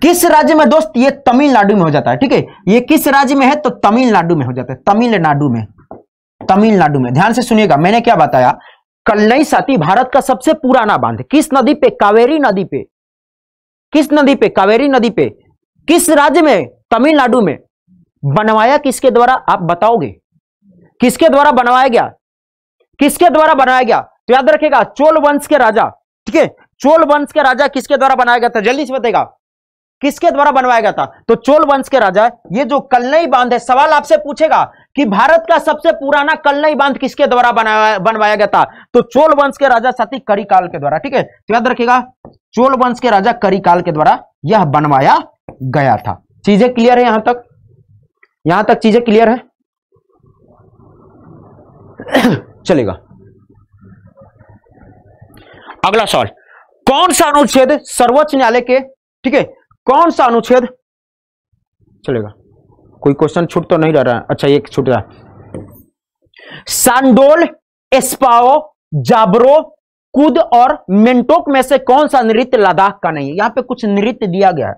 किस राज्य में दोस्त ये तमिलनाडु में हो जाता है ठीक है ये किस राज्य में है तो तमिलनाडु में हो जाता है तमिलनाडु में तमिलनाडु में ध्यान से सुनिएगा मैंने क्या बताया कल्लई साथी भारत का सबसे पुराना बांध किस नदी पे कावेरी नदी पे किस नदी पे कावेरी नदी पे किस राज्य में तमिलनाडु में बनवाया किसके द्वारा आप बताओगे किसके द्वारा बनवाया गया किसके द्वारा बनाया गया तो याद रखेगा चोल वंश के राजा ठीक है चोल वंश के राजा किसके द्वारा बनाया गया था जल्दी से बताएगा किसके द्वारा बनवाया गया था तो चोल वंश के राजा ये जो कलनई बांध है सवाल आपसे पूछेगा कि भारत का सबसे पुराना कल्लई बांध किसके द्वारा बनवाया गया था तो चोल वंश के राजा सती करिकाल के द्वारा ठीक है तो याद रखिएगा चोल वंश के राजा करिकाल के द्वारा यह बनवाया गया था चीजें क्लियर है यहां तक यहां तक चीजें क्लियर है [coughs] चलेगा अगला सवाल कौन सा अनुच्छेद सर्वोच्च न्यायालय के ठीक है कौन सा अनुच्छेद चलेगा कोई क्वेश्चन छूट तो नहीं रह रहा है अच्छा एक छूट रहा सांडोल एस्पाओ जाबरो कुद और मेंटोक में से कौन सा नृत्य लद्दाख का नहीं है यहां पे कुछ नृत्य दिया गया है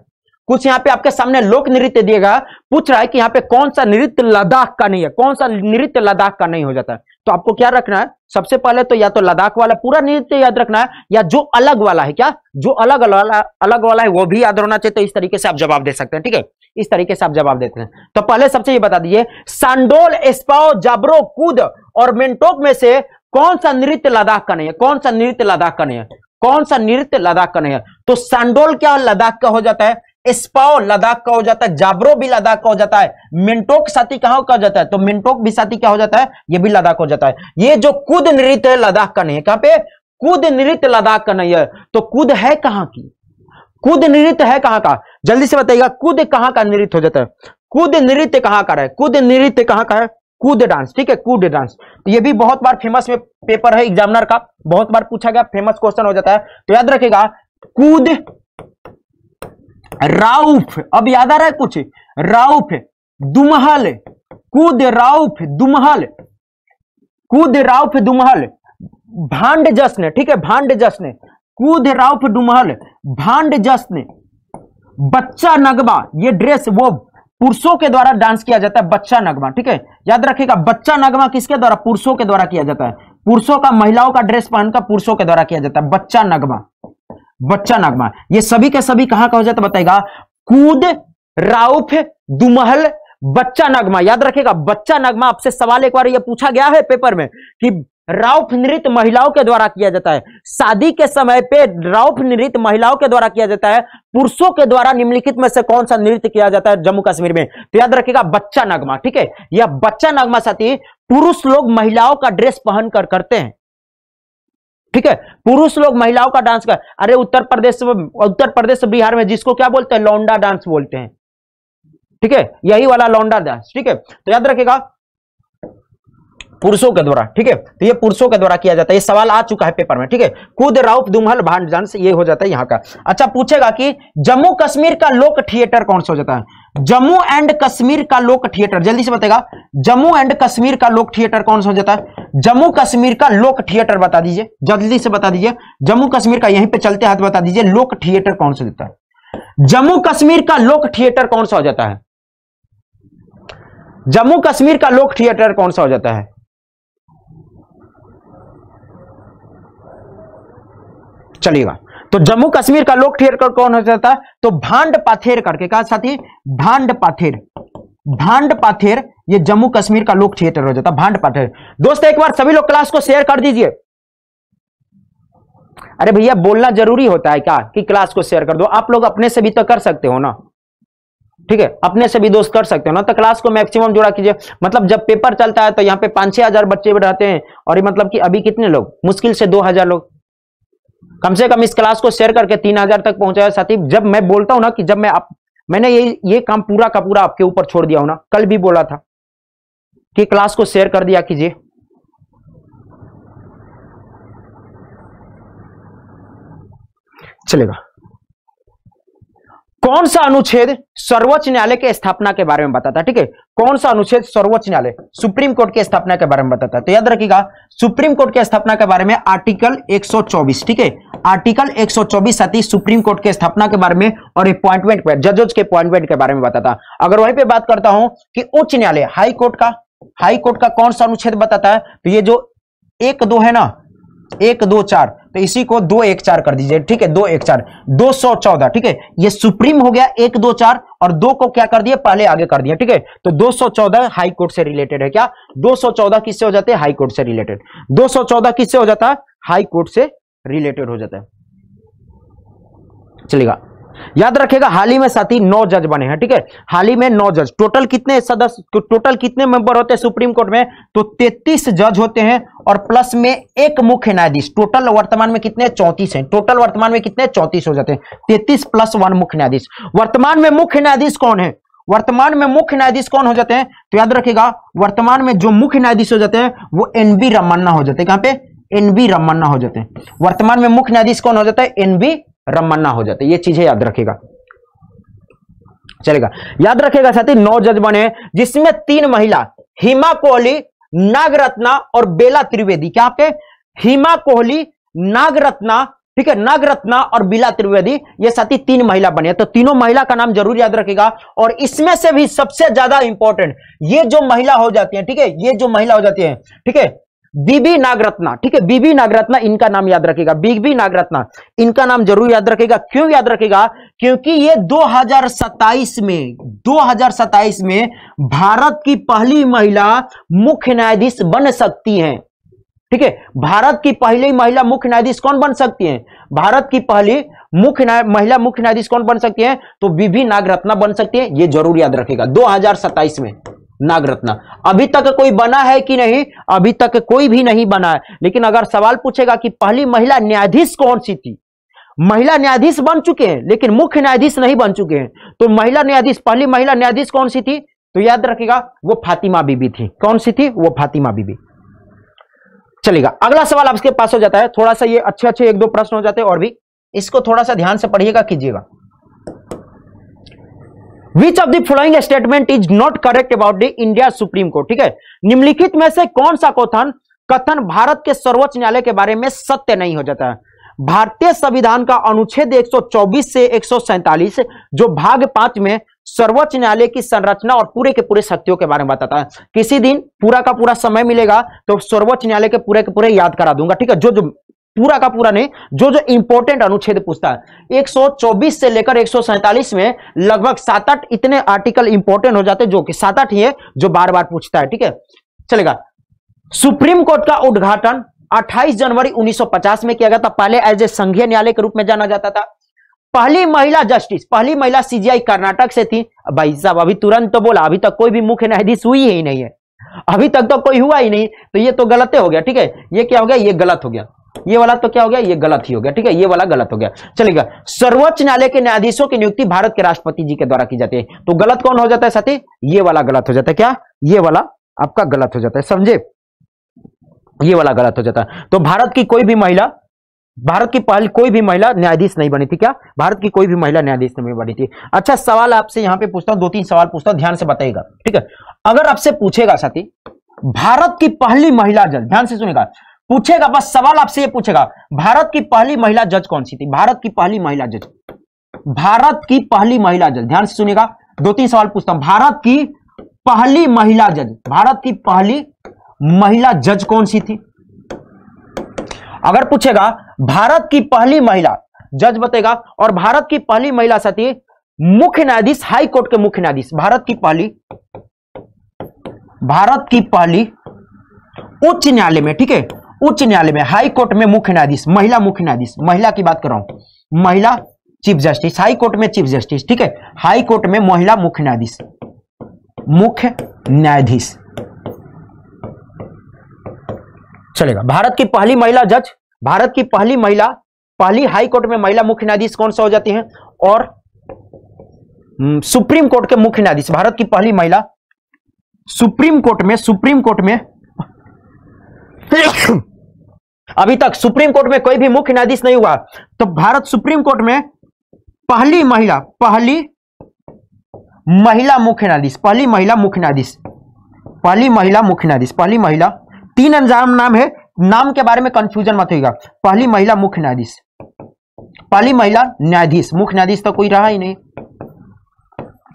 कुछ यहाँ पे आपके सामने लोक नृत्य दिएगा पूछ रहा है कि यहाँ पे कौन सा नृत्य लद्दाख का नहीं है कौन सा नृत्य लद्दाख का नहीं हो जाता है तो आपको क्या रखना है सबसे पहले तो या तो लद्दाख वाला पूरा नृत्य याद रखना है या जो अलग वाला है क्या जो अलग वाला अलग वाला है वो भी याद होना चाहिए तो इस तरीके से आप जवाब दे सकते हैं ठीक है इस तरीके से आप जवाब देते हैं तो पहले सबसे ये बता दीजिए सांडोल एस्पाओ जाबरो कूद और मेंटोक में से कौन सा नृत्य लद्दाख का नहीं है कौन सा नृत्य लद्दाख का नहीं है कौन सा नृत्य लद्दाख का नहीं है तो सांडोल क्या लद्दाख का हो जाता है स्पाओ लद्दाख का हो जाता है जाबरो भी लद्दाख का हो जाता है मिनटोक साथी कहां का हो जाता है तो मिनटोक भी साथी क्या हो जाता है ये भी लद्दाख हो जाता है ये जो कुद नृत्य है लद्दाख का नहीं है कहां पे कुद नृत्य लद्दाख का नहीं है तो कुद है कहां की कुद नृत्य है कहां का जल्दी से बताइएगा कुद कहां का नृत्य हो जाता है कुद नृत्य कहां का है कुद नृत्य कहां का है कुद डांस ठीक है कुद डांस तो ये भी बहुत बार फेमस में पेपर है एग्जामिनर का बहुत बार पूछा गया फेमस क्वेश्चन हो जाता है तो याद रखेगा कुद राउफ अब याद आ रहा है कुछ राउफ दुमहल कूद राउफ दुमहल कूद राउफ दुमहल भांड जश्न ठीक है भांड जश्न कूद राउफ दुमहल भांड जश्न बच्चा नगमा ये ड्रेस वो पुरुषों के द्वारा डांस किया जाता है बच्चा नगमा ठीक है याद रखिएगा बच्चा नगमा किसके द्वारा पुरुषों के द्वारा किया जाता है पुरुषों का महिलाओं का ड्रेस पहनकर पुरुषों के द्वारा किया जाता है बच्चा नगमा बच्चा नगमा ये सभी के सभी कहां का हो जाए तो बताएगा कूद राउफ दुमहल बच्चा नगमा याद रखेगा बच्चा नगमा आपसे सवाल एक बार ये पूछा गया है पेपर में कि राउफ नृत्य महिलाओं के द्वारा किया जाता है शादी के समय पे राउफ नृत्य महिलाओं के द्वारा किया जाता है पुरुषों के द्वारा निम्नलिखित में से कौन सा नृत्य किया जाता है जम्मू कश्मीर में तो याद रखेगा बच्चा नगमा ठीक है यह बच्चा नगमा साथी पुरुष लोग महिलाओं का ड्रेस पहनकर करते हैं ठीक है पुरुष लोग महिलाओं का डांस कर अरे उत्तर प्रदेश उत्तर प्रदेश बिहार में जिसको क्या बोलते हैं लौंडा डांस बोलते हैं ठीक है यही वाला लौंडा डांस ठीक है तो याद रखेगा पुरुषों के द्वारा ठीक है तो ये पुरुषों के द्वारा किया जाता है ये सवाल आ चुका है पेपर में ठीक है खुद राउप दुमहल भांडजान से ये हो जाता है यहाँ का अच्छा पूछेगा कि जम्मू कश्मीर का लोक थिएटर कौन सा हो जाता है जम्मू एंड कश्मीर का लोक थिएटर जल्दी से बताएगा जम्मू एंड कश्मीर का लोक थिएटर कौन सा हो जाता है जम्मू कश्मीर का लोक थिएटर बता दीजिए जल्दी से बता दीजिए जम्मू कश्मीर का यहीं पे चलते हाथ बता दीजिए लोक थिएटर कौन सा होता है जम्मू कश्मीर का लोक थिएटर कौन सा हो जाता है जम्मू कश्मीर का लोक थिएटर कौन सा हो जाता है चलेगा तो जम्मू कश्मीर का लोक थिएटर कौन हो जाता है तो भांड पाथेर करके कहा साथी भांड पाथेर भांड पाथेर ये जम्मू कश्मीर का लोक थिएटर हो जाता है भांड पाथेर दोस्तों एक बार सभी लोग क्लास को शेयर कर दीजिए अरे भैया बोलना जरूरी होता है क्या कि क्लास को शेयर कर दो आप लोग अपने से भी तो कर सकते हो ना ठीक है अपने से भी दोस्त कर सकते हो ना तो क्लास को मैक्सिमम जोड़ा कीजिए मतलब जब पेपर चलता है तो यहाँ पे पांच छह हजार बच्चे रहते हैं और ये मतलब कि अभी कितने लोग मुश्किल से दो हजार लोग कम से कम इस क्लास को शेयर करके तीन हजार तक पहुंचाया साथी जब मैं बोलता हूं ना कि जब मैं आप मैंने ये ये काम पूरा का पूरा आपके ऊपर छोड़ दिया हूं ना कल भी बोला था कि क्लास को शेयर कर दिया कीजिए चलेगा कौन सा अनुच्छेद सर्वोच्च न्यायालय के स्थापना के बारे में बताता है ठीक है कौन सा अनुच्छेद सर्वोच्च न्यायालय सुप्रीम कोर्ट की स्थापना के बारे में बताता है तो याद रखिएगा सुप्रीम कोर्ट की स्थापना के बारे में आर्टिकल 124 ठीक है आर्टिकल 124 सौ सुप्रीम कोर्ट की स्थापना के बारे में और अपॉइंटमेंट जजोज के अपॉइंटमेंट के बारे में बताता अगर वहीं पर बात करता हूं कि उच्च न्यायालय हाईकोर्ट का हाईकोर्ट का कौन सा अनुच्छेद बताता है तो ये जो एक दो है ना एक दो चार तो इसी को दो एक चार कर दीजिए ठीक है दो एक चार दो सौ चौदह ठीक है ये सुप्रीम हो गया एक दो चार और दो को क्या कर दिया पहले आगे कर दिया ठीक है तो दो सौ चौदह हाई कोर्ट से रिलेटेड है क्या दो सौ चौदह किससे हो जाते हैं हाई कोर्ट से रिलेटेड दो सौ चौदह किससे हो जाता है हाई कोर्ट से रिलेटेड हो जाता है चलेगा याद रखेगा हाल ही में साथी नौ जज बने हैं ठीक है हाल ही में नौ जज टोटल कितने सदस्य टोटल कितने मेंबर होते हैं सुप्रीम कोर्ट में तो तैतीस जज होते हैं और प्लस में एक मुख्य न्यायाधीश टोटल वर्तमान में कितने चौंतीस हैं टोटल वर्तमान में कितने चौंतीस हो जाते हैं तैतीस प्लस वन मुख्य न्यायाधीश वर्तमान में मुख्य न्यायाधीश कौन है वर्तमान में मुख्य न्यायाधीश कौन हो जाते हैं तो याद रखेगा वर्तमान में जो मुख्य न्यायाधीश हो जाते हैं वो एन बी रमन्ना हो जाते हैं कहां पे एन बी रमन्ना हो जाते हैं वर्तमान में मुख्य न्यायाधीश कौन हो जाता है एन बी रमन्ना हो जाते ये चीजें याद रखेगा चलेगा याद रखेगा साथी नौ जज बने जिसमें तीन महिला हिमा कोहली नागरत्ना और बेला त्रिवेदी क्या आपके हिमा कोहली नागरत्ना ठीक है नागरत्ना और बीला त्रिवेदी ये साथी तीन महिला बने तो तीनों महिला का नाम जरूर याद रखेगा और इसमें से भी सबसे ज्यादा इंपॉर्टेंट ये जो महिला हो जाती है ठीक है ये जो महिला हो जाती है ठीक है बीबी नागरत्ना ठीक है बीबी नागरत्ना इनका नाम याद रखेगा बीबी नागरत्ना इनका नाम जरूर याद रखेगा क्यों याद रखेगा क्योंकि ये 2027 में 2027 में भारत की पहली महिला मुख्य न्यायाधीश बन सकती हैं ठीक है भारत की पहली महिला मुख्य न्यायाधीश कौन बन सकती है भारत की पहली मुख्य महिला मुख्य न्यायाधीश कौन बन सकती है तो बीबी नागरत्ना बन सकती है ये जरूर याद रखेगा दो में नागरत्न अभी तक कोई बना है कि नहीं अभी तक कोई भी नहीं बना है लेकिन अगर सवाल पूछेगा कि पहली महिला न्यायाधीश कौन सी थी महिला न्यायाधीश बन चुके हैं लेकिन मुख्य न्यायाधीश नहीं बन चुके हैं तो महिला न्यायाधीश पहली महिला न्यायाधीश कौन सी थी तो याद रखेगा वो फातिमा बीबी थी कौन सी थी वो फातिमा बीबी चलेगा अगला सवाल आपके पास हो जाता है थोड़ा सा ये अच्छे अच्छे एक दो प्रश्न हो जाते हैं और भी इसको थोड़ा सा ध्यान से पढ़िएगा कीजिएगा which of the following statement is not correct about the India supreme court ठीक है निम्नलिखित में से कौन सा कथन कथन भारत के सर्वोच्च न्यायालय के बारे में सत्य नहीं हो जाता है भारतीय संविधान का अनुच्छेद 124 से एक जो भाग पांच में सर्वोच्च न्यायालय की संरचना और पूरे के पूरे शक्तियों के बारे में बताता है किसी दिन पूरा का पूरा समय मिलेगा तो सर्वोच्च न्यायालय के पूरे के पूरे याद करा दूंगा ठीक है जो जो पूरा का पूरा नहीं जो जो इंपोर्टेंट अनुच्छेद पूछता है 124 से लेकर एक में लगभग सात आठ इतने आर्टिकल इंपोर्टेंट हो जाते हैं जो कि सात आठ ही है जो बार बार पूछता है ठीक है चलेगा सुप्रीम कोर्ट का उद्घाटन 28 जनवरी 1950 में किया गया था पहले एज ए संघीय न्यायालय के रूप में जाना जाता था पहली महिला जस्टिस पहली महिला सीजीआई कर्नाटक से थी भाई साहब अभी तुरंत तो बोला अभी तक कोई भी मुख्य न्यायाधीश हुई ही नहीं है अभी तक तो कोई हुआ ही नहीं तो ये तो गलत हो गया ठीक है ये क्या हो गया ये गलत हो गया ये वाला तो क्या हो गया ये गलत ही हो गया ठीक है ये वाला गलत हो गया चलेगा सर्वोच्च न्यायालय के न्यायाधीशों की नियुक्ति भारत के राष्ट्रपति जी के द्वारा की जाती है तो गलत कौन हो जाता है साथी ये वाला गलत हो जाता है क्या ये वाला आपका गलत हो जाता है समझे ये वाला गलत हो जाता है तो भारत की कोई भी महिला भारत की पहल कोई भी महिला न्यायाधीश नहीं बनी थी क्या भारत की कोई भी महिला न्यायाधीश नहीं बनी थी अच्छा सवाल आपसे यहां पे पूछता हूं दो तीन सवाल पूछता हूं ध्यान से बताइएगा ठीक है अगर आपसे पूछेगा साथी भारत की पहली महिला जज ध्यान से सुनेगा पूछेगा बस सवाल आपसे ये पूछेगा भारत की पहली महिला जज कौन सी थी भारत की पहली महिला जज भारत की पहली महिला जज ध्यान से सुनेगा दो तीन सवाल पूछता हूं भारत की पहली महिला जज भारत की पहली महिला जज कौन सी थी अगर पूछेगा भारत की पहली महिला जज बतेगा और भारत की पहली महिला सती मुख्य न्यायाधीश हाई कोर्ट के मुख्य न्यायाधीश भारत की पहली भारत की पहली उच्च न्यायालय में ठीक है उच्च न्यायालय में हाई कोर्ट में मुख्य न्यायाधीश महिला मुख्य न्यायाधीश महिला की बात कर रहा हूं महिला चीफ जस्टिस हाई कोर्ट में चीफ जस्टिस ठीक है हाई कोर्ट में महिला मुख्य न्यायाधीश मुख्य न्यायाधीश चलेगा भारत की पहली महिला जज भारत की पहली महिला पहली हाई कोर्ट में महिला मुख्य न्यायाधीश कौन सा हो जाती है और सुप्रीम कोर्ट के मुख्य न्यायाधीश भारत की पहली महिला सुप्रीम कोर्ट में सुप्रीम कोर्ट में अभी तक सुप्रीम कोर्ट में कोई भी मुख्य न्यायाधीश नहीं हुआ तो भारत सुप्रीम कोर्ट में पहली महिला पहली महिला मुख्य न्यायाधीश पहली महिला मुख्य न्यायाधीश पहली महिला मुख्य न्यायाधीश पहली महिला तीन अंजाम नाम है नाम के बारे में कंफ्यूजन मत होगा पहली महिला मुख्य न्यायाधीश पहली महिला न्यायाधीश मुख्य न्यायाधीश तो कोई रहा ही नहीं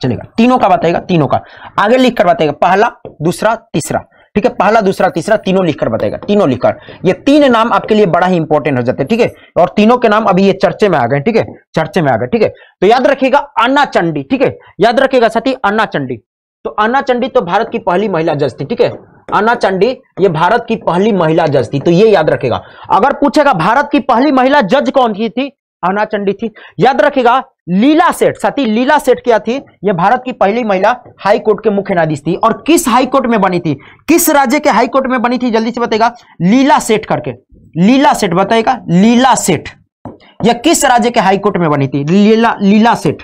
चलेगा तीनों का बताएगा तीनों का आगे लिख कर बताएगा पहला दूसरा तीसरा ठीक है पहला दूसरा तीसरा तीनों लिखकर बताएगा तीनों लिखकर ये तीन नाम आपके लिए बड़ा ही इंपॉर्टेंट हो जाते हैं ठीक है थीके? और तीनों के नाम अभी ये चर्चे में आ गए ठीक है चर्चे में आ गए ठीक है तो याद रखिएगा अन्ना चंडी ठीक है याद रखिएगा साथी अन्ना चंडी तो अन्ना चंडी तो भारत की पहली महिला जज थी ठीक है अन्ना चंडी ये भारत की पहली महिला जज थी तो ये याद रखेगा अगर पूछेगा भारत की पहली महिला जज कौन थी थी अन्ना चंडी थी याद रखेगा लीला सेठ साथी लीला सेठ क्या थी यह भारत की पहली महिला हाई कोर्ट के मुख्य न्यायाधीश थी और किस हाई कोर्ट में बनी थी किस राज्य के हाई कोर्ट में बनी थी जल्दी से बताएगा लीला सेठ करके लीला सेठ बताएगा लीला सेठ यह किस राज्य के हाई कोर्ट में बनी थी लीला लीला सेठ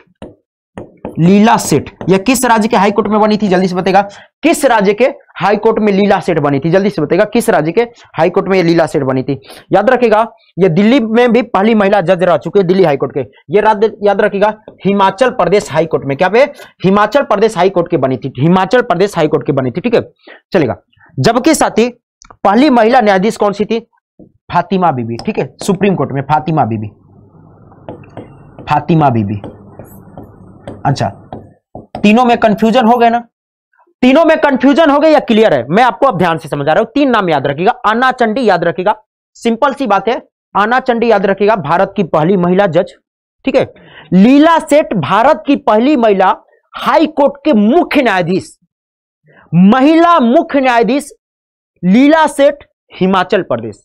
लीला सेठ यह किस राज्य के हाईकोर्ट में बनी थी जल्दी से बताएगा किस राज्य के हाईकोर्ट में लीला सेठ बनी थी जल्दी से बताएगा किस राज्य के हाईकोर्ट में यह लीला सेठ बनी थी याद रखेगा यह दिल्ली में भी पहली महिला जज रह चुके है दिल्ली हाईकोर्ट के ये राज्य याद रखेगा हिमाचल प्रदेश हाईकोर्ट में क्या पे हिमाचल प्रदेश हाईकोर्ट की बनी थी हिमाचल प्रदेश हाईकोर्ट की बनी थी ठीक है चलेगा जबकि साथी पहली महिला न्यायाधीश कौन सी थी फातिमा बीबी ठीक है सुप्रीम कोर्ट में फातिमा बीबी फातिमा बीबी अच्छा तीनों में कंफ्यूजन हो गए ना तीनों में कंफ्यूजन हो गए या क्लियर है मैं आपको अब ध्यान से समझा रहा हूं तीन नाम याद रखिएगा चंडी याद रखिएगा सिंपल सी बात है आना चंडी याद रखिएगा भारत की पहली महिला जज ठीक है लीला सेठ भारत की पहली महिला हाई कोर्ट के मुख्य न्यायाधीश महिला मुख्य न्यायाधीश लीला सेठ हिमाचल प्रदेश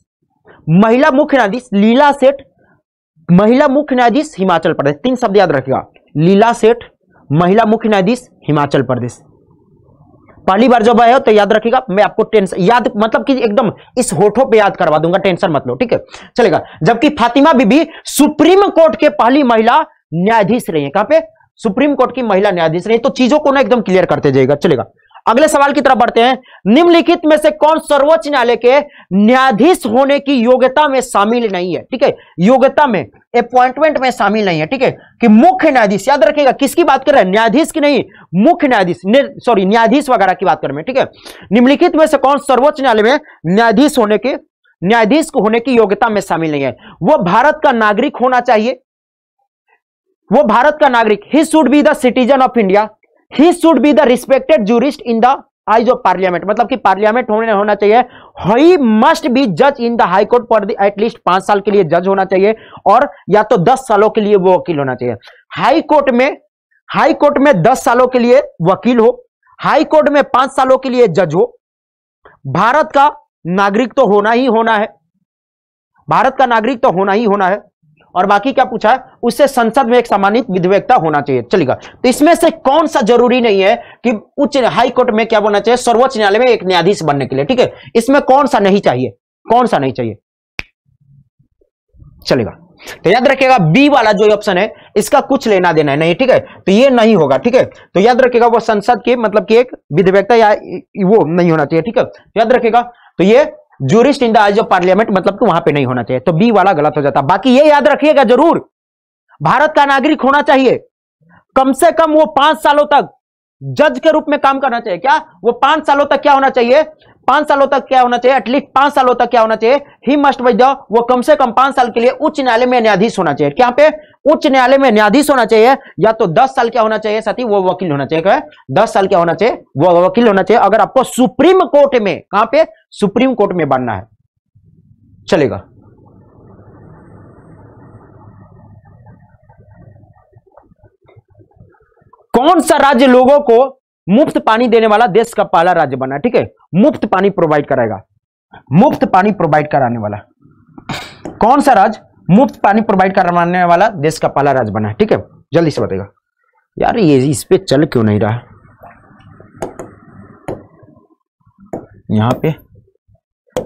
महिला मुख्य न्यायाधीश लीला सेठ महिला मुख्य न्यायाधीश हिमाचल प्रदेश तीन शब्द याद रखिएगा लीला सेठ महिला मुख्य न्यायाधीश हिमाचल प्रदेश पहली बार जब आए तो याद रखिएगा मैं आपको टेंशन याद मतलब कि एकदम इस होठों पे याद करवा दूंगा टेंशन मत लो ठीक है चलेगा जबकि फातिमा बीबी सुप्रीम कोर्ट के पहली महिला न्यायाधीश रही है कहां पे सुप्रीम कोर्ट की महिला न्यायाधीश रही तो चीजों को ना एकदम क्लियर करते जाएगा चलेगा अगले सवाल की तरफ बढ़ते हैं निम्नलिखित में से कौन सर्वोच्च न्यायालय के न्यायाधीश होने की योग्यता में शामिल नहीं है ठीक है योग्यता में अपॉइंटमेंट में शामिल नहीं है ठीक है कि मुख्य न्यायाधीश याद रखिएगा किसकी बात कर रहे हैं न्यायाधीश की नहीं मुख्य न्यायाधीश सॉरी न्यायाधीश वगैरह की बात कर रहे हैं ठीक है निम्नलिखित में से कौन सर्वोच्च न्यायालय में न्यायाधीश होने के न्यायाधीश होने की योग्यता में शामिल नहीं है वो भारत का नागरिक होना चाहिए वो भारत का नागरिक he should be the citizen of India he should be the respected jurist in the eyes of parliament मतलब कि पार्लियामेंट होने होना चाहिए ही मस्ट बी जज इन द हाई कोर्ट पर एटलीस्ट पांच साल के लिए जज होना चाहिए और या तो दस सालों के लिए वो वकील होना चाहिए हाई कोर्ट में हाई कोर्ट में दस सालों के लिए वकील हो हाई कोर्ट में पांच सालों के लिए जज हो भारत का नागरिक तो होना ही होना है भारत का नागरिक तो होना ही होना है और बाकी क्या पूछा है उससे संसद में एक सम्मानित विधेयकता होना चाहिए चलेगा तो इसमें से कौन सा जरूरी नहीं है कि उच्च हाई कोर्ट में क्या बोलना चाहिए सर्वोच्च न्यायालय में एक न्यायाधीश बनने के लिए ठीक है इसमें कौन सा नहीं चाहिए कौन सा नहीं चाहिए चलेगा तो याद रखिएगा बी वाला जो ऑप्शन है इसका कुछ लेना देना है नहीं ठीक है तो ये नहीं होगा ठीक है तो याद रखिएगा वो संसद के मतलब कि एक विधेयकता या वो नहीं होना चाहिए ठीक है तो याद रखिएगा तो ये jurist in the eyes of parliament मतलब कि वहां पे नहीं होना चाहिए तो बी वाला गलत हो जाता बाकी ये याद रखिएगा जरूर भारत का नागरिक होना चाहिए कम से कम वो पांच सालों तक जज के रूप में काम करना चाहिए क्या वो पांच सालों तक क्या होना चाहिए पांच सालों तक क्या होना चाहिए एटलीस्ट पांच सालों तक क्या होना चाहिए ही मस्ट वो कम से कम पांच साल के लिए उच्च न्यायालय में न्यायाधीश होना चाहिए क्या पे उच्च न्यायालय में न्यायाधीश होना चाहिए या तो दस साल क्या होना चाहिए साथी वो वकील होना चाहिए क्या दस साल क्या होना चाहिए वो वकील होना चाहिए अगर आपको सुप्रीम कोर्ट में कहां पे सुप्रीम कोर्ट में बनना है चलेगा कौन सा राज्य लोगों को मुफ्त पानी देने वाला देश का पहला राज्य बना ठीक है मुफ्त पानी प्रोवाइड कराएगा मुफ्त पानी प्रोवाइड कराने वाला कौन सा राज्य मुफ्त पानी प्रोवाइड करवाने वाला देश का पहला राज्य बना है ठीक है जल्दी से बताएगा यार ये इस पर चल क्यों नहीं रहा यहाँ पे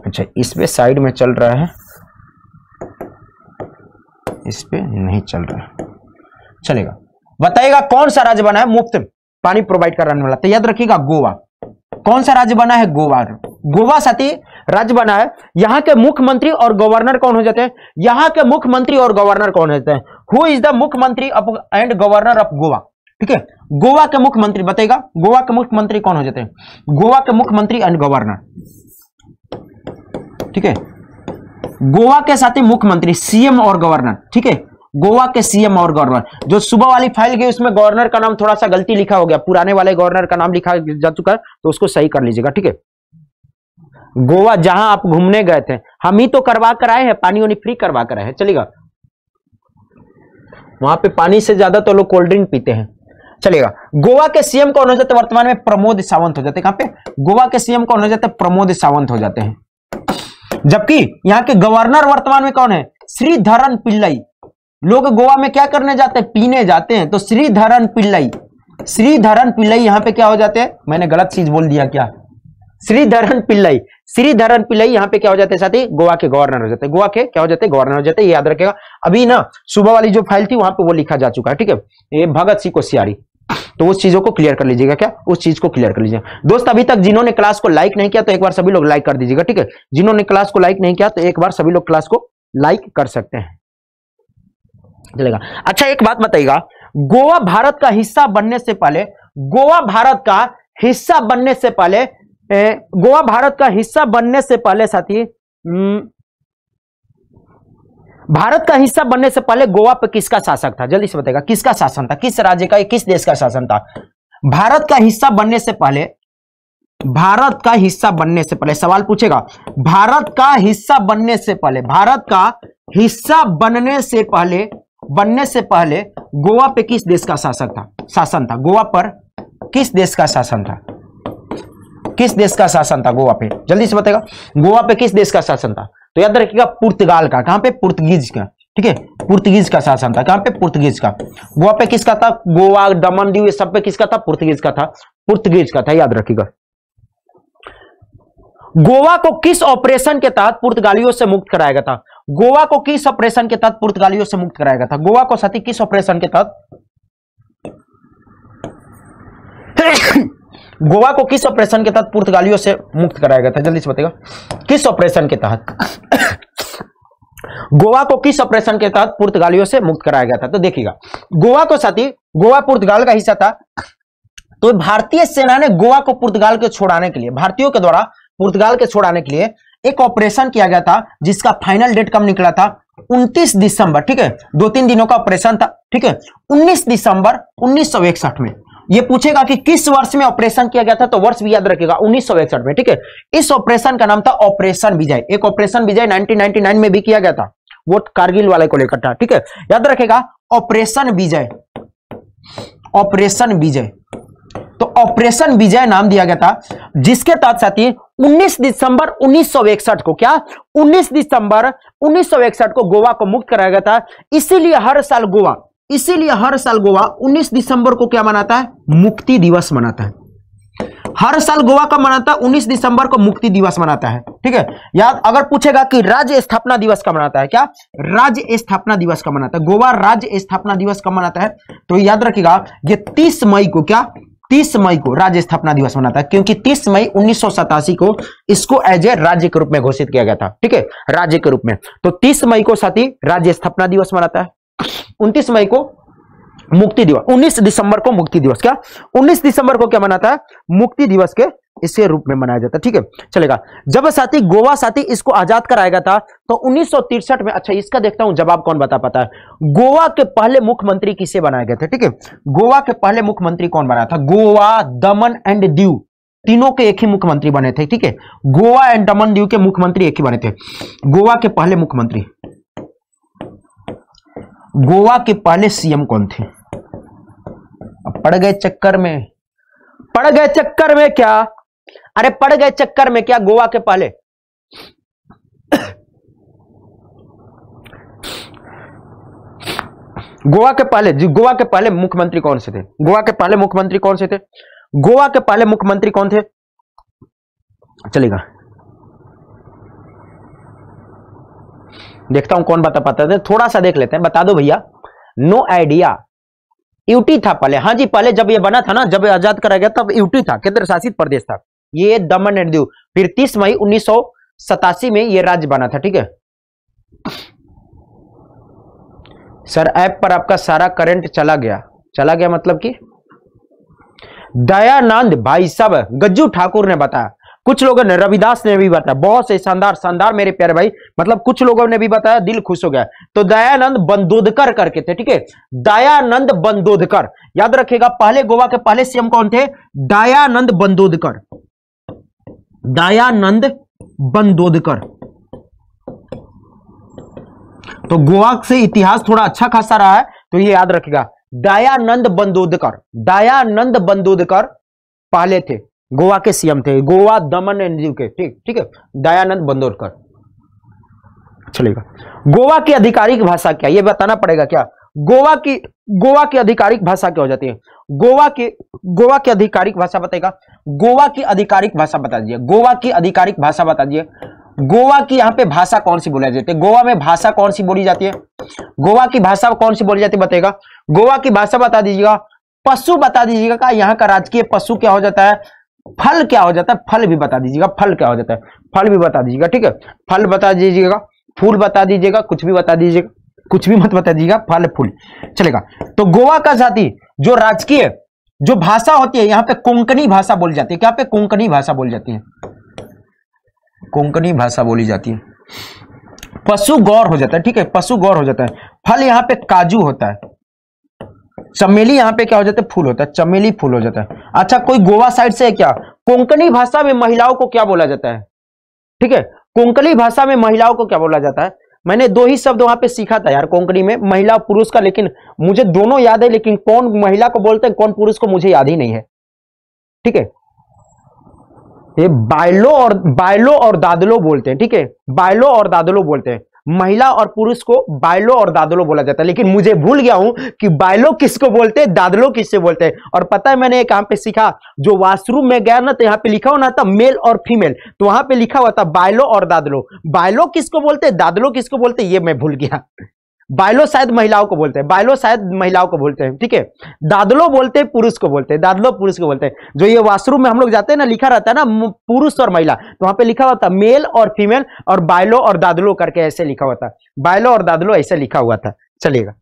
अच्छा इस पे साइड में चल रहा है इस पे नहीं चल रहा चलेगा बताइएगा कौन सा राज्य बना है मुफ्त पानी प्रोवाइड कराने वाला तो याद रखिएगा गोवा कौन सा राज्य बना है गोवा गोवा साथी राज्य बना है यहां के मुख्यमंत्री और गवर्नर कौन हो जाते हैं यहां के मुख्यमंत्री और गवर्नर कौन हो जाते हैं हु इज द मुख्यमंत्री एंड गवर्नर ऑफ गोवा ठीक है गोवा के मुख्यमंत्री बताएगा गोवा के मुख्यमंत्री कौन हो जाते हैं गोवा के मुख्यमंत्री एंड गवर्नर ठीक है गोवा के साथ ही मुख्यमंत्री सीएम और गवर्नर ठीक है गोवा के सीएम और गवर्नर जो सुबह वाली फाइल गई उसमें गवर्नर का नाम थोड़ा सा गलती लिखा हो गया पुराने वाले गवर्नर का नाम लिखा जा चुका है तो उसको सही कर लीजिएगा ठीक है गोवा जहां आप घूमने गए थे हम ही तो करवा कर आए हैं पानी वानी फ्री करवा कर आए हैं चलेगा वहां पे पानी से ज्यादा तो लोग कोल्ड ड्रिंक पीते हैं चलेगा गोवा के सीएम कौन हो जाते वर्तमान में प्रमोद सावंत हो जाते हैं कहां पे गोवा के सीएम कौन हो जाते प्रमोद सावंत हो जाते हैं जबकि यहाँ के गवर्नर वर्तमान में कौन है श्रीधरन पिल्लई लोग गोवा में क्या करने जाते हैं पीने जाते हैं तो श्रीधरन पिल्लई श्रीधरन पिल्लई यहाँ पे क्या हो जाते हैं मैंने गलत चीज बोल दिया क्या श्रीधरन पिल्लई श्रीधरन पिल्लई यहाँ पे क्या हो जाते हैं साथी गोवा के गवर्नर हो जाते हैं गोवा के क्या हो जाते हैं गवर्नर हो जाते हैं याद रखेगा अभी ना सुबह वाली जो फाइल थी वहां पे वो लिखा जा चुका है ठीक है ये भगत सिंह कोश्यारी तो उस चीजों को क्लियर कर लीजिएगा क्या उस चीज को क्लियर कर लीजिएगा दोस्त अभी तक जिन्होंने क्लास को लाइक नहीं किया तो एक बार सभी लोग लाइक कर दीजिएगा ठीक है जिन्होंने क्लास को लाइक नहीं किया तो एक बार सभी लोग क्लास को लाइक कर सकते हैं चलेगा अच्छा एक बात बताइएगा गोवा भारत का हिस्सा बनने से पहले गोवा भारत का हिस्सा बनने से पहले गोवा भारत का हिस्सा बनने से पहले साथी हम्म, भारत का हिस्सा बनने से पहले गोवा पर किसका शासक था जल्दी से बताएगा किसका शासन था किस राज्य का किस देश का शासन था भारत का हिस्सा बनने से पहले भारत का हिस्सा बनने से पहले सवाल पूछेगा भारत का हिस्सा बनने से पहले भारत का हिस्सा बनने से पहले बनने से पहले गोवा पे किस देश का शासक था शासन था गोवा पर किस देश का शासन था किस देश का शासन था गोवा पे जल्दी से बताएगा गोवा पे किस देश का शासन था तो याद रखिएगा पुर्तगाल का कहां पे पुर्तगीज का ठीक है पुर्तगीज का शासन था कहां पे पुर्तगीज का गोवा पे किसका था गोवा दमन दीव सब पे किसका था पुर्तगीज का था पुर्तगीज का था याद रखिएगा गोवा को किस ऑपरेशन के तहत पुर्तगालियों से मुक्त कराया गया था गोवा को किस ऑपरेशन के तहत पुर्तगालियों से मुक्त कराया गया था गोवा को साथी किस ऑपरेशन के तहत गोवा को किस ऑपरेशन के तहत पुर्तगालियों से मुक्त कराया गया था जल्दी से बताएगा किस ऑपरेशन के तहत गोवा को किस ऑपरेशन के तहत पुर्तगालियों से मुक्त कराया गया था तो देखिएगा गोवा को साथी गोवा पुर्तगाल का हिस्सा था तो भारतीय सेना ने गोवा को पुर्तगाल के छोड़ाने के लिए भारतीयों के द्वारा पुर्तगाल के छोड़ाने के लिए एक ऑपरेशन किया गया था जिसका फाइनल डेट कब निकला था 29 दिसंबर ठीक है दो तीन दिनों का ऑपरेशन था ठीक है 19 दिसंबर उन्नीस में ये पूछेगा कि किस वर्ष में ऑपरेशन किया गया था तो वर्ष भी याद रखेगा उन्नीस में ठीक है इस ऑपरेशन का नाम था ऑपरेशन विजय एक ऑपरेशन विजय 1999 में भी किया गया था वो कारगिल वाले को लेकर था ठीक है याद रखेगा ऑपरेशन विजय ऑपरेशन विजय तो ऑपरेशन विजय नाम दिया गया था जिसके तहत ही 19 दिसंबर उन्नीस को क्या 19 दिसंबर उन्नीस को गोवा को मुक्त कराया गया था इसीलिए हर साल गोवा इसीलिए हर साल गोवा 19 दिसंबर को क्या मनाता है मुक्ति दिवस मनाता है हर साल गोवा कब मनाता है 19 दिसंबर को मुक्ति दिवस मनाता है ठीक है याद अगर पूछेगा कि राज्य स्थापना दिवस कब मनाता है क्या राज्य स्थापना दिवस कब मनाता है गोवा राज्य स्थापना दिवस कब मनाता है तो याद रखिएगा ये 30 मई को क्या 30 मई को राज्य स्थापना दिवस मनाता है क्योंकि 30 मई उन्नीस को इसको एज ए राज्य के रूप में घोषित किया गया था ठीक है राज्य के रूप में तो तीस मई को साथ ही राज्य स्थापना दिवस मनाता है उन्तीस मई को मुक्ति दिवस 19 दिसंबर को मुक्ति दिवस क्या 19 दिसंबर को क्या मनाता है मुक्ति दिवस के इसके रूप में मनाया जाता है ठीक है चलेगा जब साथी गोवा साथी इसको आजाद कराएगा था तो उन्नीस में अच्छा इसका देखता हूं जवाब कौन बता पाता है गोवा के पहले मुख्यमंत्री किसे बनाए गए थे ठीक है गोवा के पहले मुख्यमंत्री कौन बनाया था गोवा दमन एंड दीव तीनों के एक ही मुख्यमंत्री बने थे ठीक है गोवा एंड दमन दीव के मुख्यमंत्री एक ही बने थे गोवा के पहले मुख्यमंत्री गोवा के पहले सीएम कौन थे अब पड़ गए चक्कर में पड़ गए चक्कर में क्या अरे पड़ गए चक्कर में क्या गोवा के पहले गोवा के पहले जी गोवा के पहले मुख्यमंत्री कौन से थे गोवा के पहले मुख्यमंत्री कौन से थे गोवा के पहले मुख्यमंत्री कौन थे चलेगा देखता हूं कौन बता पाता है थोड़ा सा देख लेते हैं बता दो भैया नो आइडिया यूटी था पहले हाँ जी पहले जब ये बना था ना जब आजाद करा गया तब यूटी था केंद्र शासित प्रदेश था ये दमन एंड दीव फिर तीस मई उन्नीस में ये राज्य बना था ठीक है सर ऐप पर आपका सारा करंट चला गया चला गया मतलब कि दयानंद भाई साहब गज्जू ठाकुर ने बताया कुछ लोगों ने रविदास ने भी बताया बहुत से शानदार शानदार मेरे प्यारे भाई मतलब कुछ लोगों ने भी बताया दिल खुश हो गया तो दयानंद बंदोदकर करके थे ठीक है दयानंद बंदोदकर याद रखेगा पहले गोवा के पहले सीएम कौन थे दयानंद बंदोदकर दयानंद बंदोदकर तो गोवा से इतिहास थोड़ा अच्छा खासा रहा है तो ये याद रखेगा दयानंद बंदोदकर दयानंद बंदोदकर पहले थे गोवा के सीएम थे गोवा दमन एंड दीव के ठीक ठीक है दयानंद बंदोलकर चलेगा गोवा की आधिकारिक भाषा क्या यह बताना पड़ेगा क्या गोवा की गोवा की आधिकारिक भाषा क्या हो जाती है गोवा की गोवा की आधिकारिक भाषा बताएगा गोवा की आधिकारिक भाषा बता दीजिए गोवा की आधिकारिक भाषा बता दीजिए गोवा की यहाँ पे भाषा कौन सी बोली जाती है गोवा में भाषा कौन सी बोली जाती है गोवा की भाषा कौन सी बोली जाती है बताएगा गोवा की भाषा बता दीजिएगा पशु बता दीजिएगा यहाँ का राजकीय पशु क्या हो जाता है फल क्या हो जाता है फल भी बता दीजिएगा फल क्या हो जाता है फल भी बता दीजिएगा ठीक है फल बता दीजिएगा फूल बता दीजिएगा कुछ भी बता दीजिएगा कुछ भी मत बता दीजिएगा फल फूल चलेगा तो गोवा का जाति जो राजकीय जो भाषा होती है यहाँ पे कोंकणी भाषा बोली जाती है क्या पे कोंकणी भाषा बोली जाती है कोंकणी भाषा बोली जाती है पशु गौर हो जाता है ठीक है पशु गौर हो जाता है फल यहाँ पे काजू होता है चमेली यहाँ पे क्या हो जाता है फूल होता है चमेली फूल हो जाता है अच्छा कोई गोवा साइड से है क्या कोंकणी भाषा में महिलाओं को क्या बोला जाता है ठीक है कोंकणी भाषा में महिलाओं को क्या बोला जाता है मैंने दो ही शब्द वहां पे सीखा था यार कोंकणी में महिला पुरुष का लेकिन मुझे दोनों याद है लेकिन कौन महिला को बोलते हैं कौन पुरुष को मुझे याद ही नहीं है ठीक है ये बायलो और बायलो और दादलो बोलते हैं ठीक है बायलो और दादलो बोलते हैं महिला और पुरुष को बायलो और दादलो बोला जाता है लेकिन मुझे भूल गया हूं कि बायलो किसको बोलते हैं दादलो किससे बोलते हैं और पता है मैंने कहां पे सीखा जो वॉशरूम में गया ना तो यहां तो पे लिखा हुआ था मेल और फीमेल तो वहां पे लिखा हुआ था बायलो और दादलो बायलो किसको बोलते हैं दादलो किसको बोलते हैं ये मैं भूल गया बायलो शायद महिलाओं को बोलते हैं बायलो शायद महिलाओं को बोलते हैं ठीक है दादलो बोलते हैं पुरुष को बोलते हैं दादलो पुरुष को बोलते हैं जो ये वॉशरूम में हम लोग जाते हैं ना लिखा रहता है ना पुरुष और महिला तो वहां पे लिखा हुआ था मेल और फीमेल और बायलो और दादलो करके ऐसे लिखा हुआ था बायलो और दादलो ऐसे लिखा हुआ था चलेगा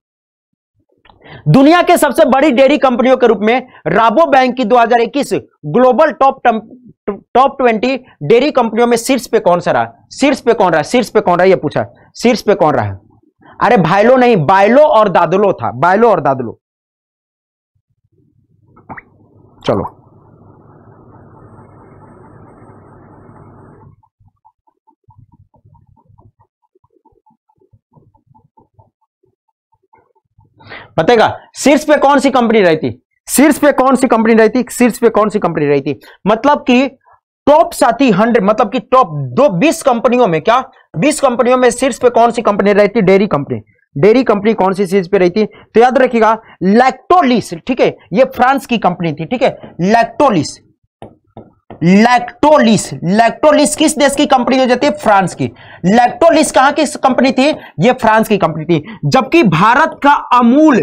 दुनिया के सबसे बड़ी डेयरी कंपनियों के रूप में राबो बैंक की इक्कीस global top top twenty dairy कंपनियों में शीर्ष पे कौन सा रहा शीर्ष पे कौन रहा शीर्ष पे कौन रहा यह पूछा शीर्ष पे कौन रहा अरे भाईलो नहीं बायलो और दादलो था बायलो और दादलो चलो बताएगा शीर्ष पे कौन सी कंपनी रहती शीर्ष पे कौन सी कंपनी रहती शीर्ष पे कौन सी कंपनी रहती मतलब कि टॉप साथी हंड्रेड मतलब कि टॉप दो बीस कंपनियों में क्या बीस कंपनियों में शीर्ष पे कौन सी कंपनी रहती डेयरी कंपनी डेयरी कंपनी कौन सी चीज पे रही थी तो याद रखिएगा लैक्टोलिस ठीक है ये फ्रांस की कंपनी थी ठीक है लैक्टोलिस लैक्टोलिस लैक्टोलिस किस देश की कंपनी हो जाती है फ्रांस की लैक्टोलिस कहां की कंपनी थी ये फ्रांस की कंपनी थी जबकि भारत का अमूल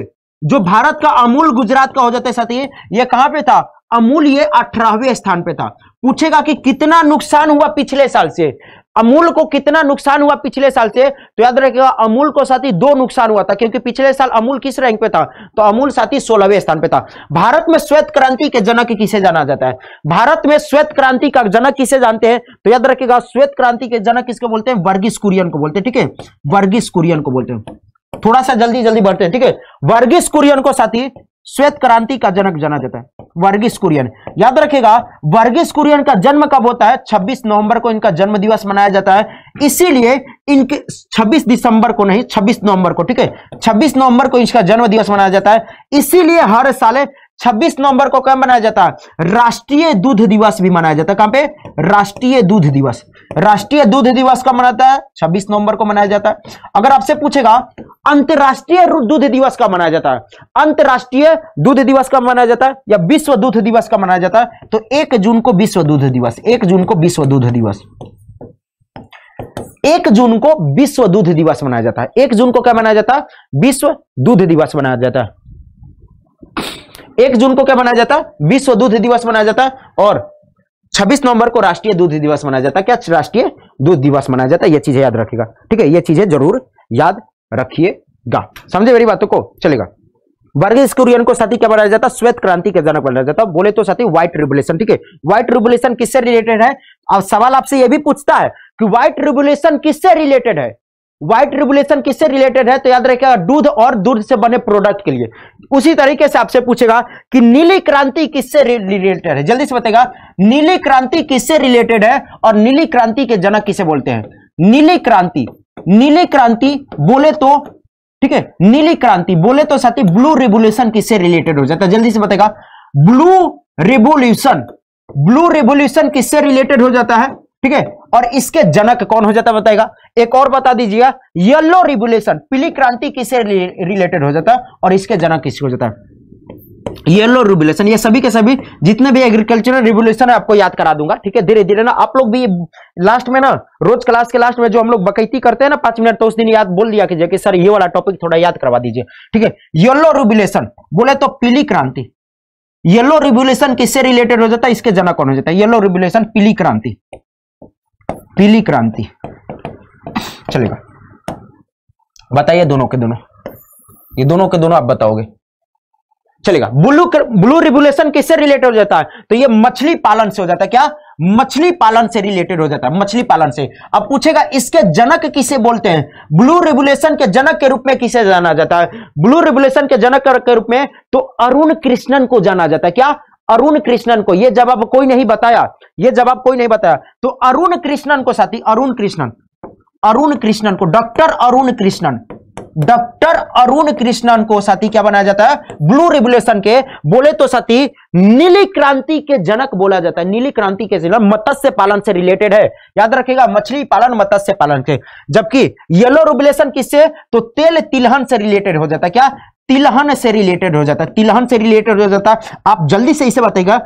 जो भारत का अमूल गुजरात का हो जाता है साथी ये कहां पे था अमूल ये अठारहवें स्थान पे था पूछेगा कि कितना नुकसान हुआ पिछले साल से अमूल को कितना नुकसान हुआ पिछले साल से तो याद रखेगा अमूल को साथी दो नुकसान हुआ था क्योंकि पिछले साल अमूल किस रैंक पे था तो अमूल साथी सोलहवें स्थान पे था भारत में श्वेत क्रांति के जनक किसे जाना जाता है भारत में श्वेत क्रांति का जनक किसे जानते हैं तो याद रखेगा श्वेत क्रांति के जनक किसके बोलते हैं वर्गीस कुरियन को बोलते हैं ठीक है वर्गीस कुरियन को बोलते हैं थोड़ा सा जल्दी जल्दी बढ़ते हैं ठीक है वर्गीस कुरियन को साथी श्वेत क्रांति का जनक जाना जाता है वर्गीस कुरियन याद रखेगा वर्गीस कुरियन का जन्म कब होता है 26 नवंबर को इनका जन्म दिवस मनाया जाता है इसीलिए इनके 26 दिसंबर को नहीं 26 नवंबर को ठीक है 26 नवंबर को इसका जन्म दिवस मनाया जाता है इसीलिए हर साल 26 नवंबर को क्या मनाया जाता है राष्ट्रीय दूध दिवस भी मनाया जाता है कहां पे राष्ट्रीय दूध दिवस राष्ट्रीय दूध दिवस कब मनाता है 26 नवंबर को मनाया जाता है अगर आपसे पूछेगा अंतर्राष्ट्रीय दूध दिवस का मनाया जाता है अंतर्राष्ट्रीय दूध दिवस का मनाया जाता है या विश्व दूध दिवस का मनाया जाता है तो एक जून को विश्व दूध दिवस एक जून को विश्व दूध दिवस एक जून को विश्व दूध दिवस मनाया जाता है एक जून को क्या मनाया जाता है विश्व दूध दिवस मनाया जाता है एक जून को क्या मनाया जाता है विश्व दूध दिवस मनाया जाता है और 26 नवंबर को राष्ट्रीय दूध दिवस मनाया जाता है क्या राष्ट्रीय दूध दिवस मनाया जाता है यह चीजें याद रखेगा ठीक है यह चीजें जरूर याद रखिएगा समझे मेरी बातों को चलेगा वर्गीस कुरियन को साथी क्या बनाया जाता है श्वेत क्रांति के जनक बनाया जाता है बोले तो साथी व्हाइट रिवोल्यूशन ठीक है व्हाइट रिवोल्यूशन किससे रिलेटेड है अब सवाल आपसे यह भी पूछता है कि व्हाइट रिवोल्यूशन किससे रिलेटेड है व्हाइट रिवोल्यूशन किससे रिलेटेड है तो याद रखेगा दूध और दूध से बने प्रोडक्ट के लिए उसी तरीके से आपसे पूछेगा कि नीली क्रांति किससे रिलेटेड है जल्दी से बताएगा नीली क्रांति किससे रिलेटेड है और नीली क्रांति के जनक किसे बोलते हैं नीली क्रांति नीली क्रांति बोले तो ठीक है नीली क्रांति बोले तो साथी ब्लू रिवोल्यूशन किससे रिलेटेड हो जाता है जल्दी से बताएगा ब्लू रेवोल्यूशन ब्लू रेवोल्यूशन किससे रिलेटेड हो जाता है ठीक है और इसके जनक कौन हो जाता है बताएगा एक और बता दीजिएगा येलो रिवोल्यूशन पीली क्रांति किससे रिलेटेड हो जाता है और इसके जनक किससे हो जाता है येलो रेगुलेशन ये सभी के सभी जितने भी एग्रीकल्चरल रेगुलेशन है आपको याद करा दूंगा ठीक है धीरे धीरे ना आप लोग भी लास्ट में ना रोज क्लास के लास्ट में जो हम लोग बकैती करते हैं ना पांच मिनट तो उस दिन याद बोल दिया कीजिए कि सर ये वाला टॉपिक थोड़ा याद करवा दीजिए ठीक है येलो रेगुलेशन बोले तो पीली क्रांति येलो रेगुलेशन किससे रिलेटेड हो जाता है इसके जनक कौन हो जाता है येलो रेगुलेशन पीली क्रांति पीली क्रांति चलेगा बताइए दोनों के दोनों ये दोनों के दोनों आप बताओगे चलेगा ब्लू ब्लू रिवोल्यूशन किससे रिलेटेड हो जाता है तो ये मछली पालन से हो जाता है क्या मछली पालन से रिलेटेड हो जाता है मछली पालन से अब पूछेगा इसके जनक किसे बोलते हैं ब्लू रिवोल्यूशन के जनक के रूप में किसे जाना जाता है ब्लू रिवोल्यूशन के जनक के रूप में तो अरुण कृष्णन को जाना जाता है क्या अरुण कृष्णन को यह जवाब कोई नहीं बताया यह जवाब कोई नहीं बताया तो अरुण कृष्णन को साथी अरुण कृष्णन अरुण कृष्णन को डॉक्टर अरुण कृष्णन डॉक्टर अरुण कृष्णन को साथी क्या बनाया जाता है ब्लू रिवोल्यूशन के बोले तो साथी नीली क्रांति के जनक बोला जाता है नीली क्रांति के जनक मत्स्य पालन से रिलेटेड है याद रखिएगा मछली पालन मत्स्य पालन के जबकि येलो रिवोल्यूशन किससे तो तेल तिलहन से रिलेटेड हो जाता है क्या तिलहन से रिलेटेड हो जाता है तिलहन से रिलेटेड हो जाता है आप जल्दी से इसे बताइएगा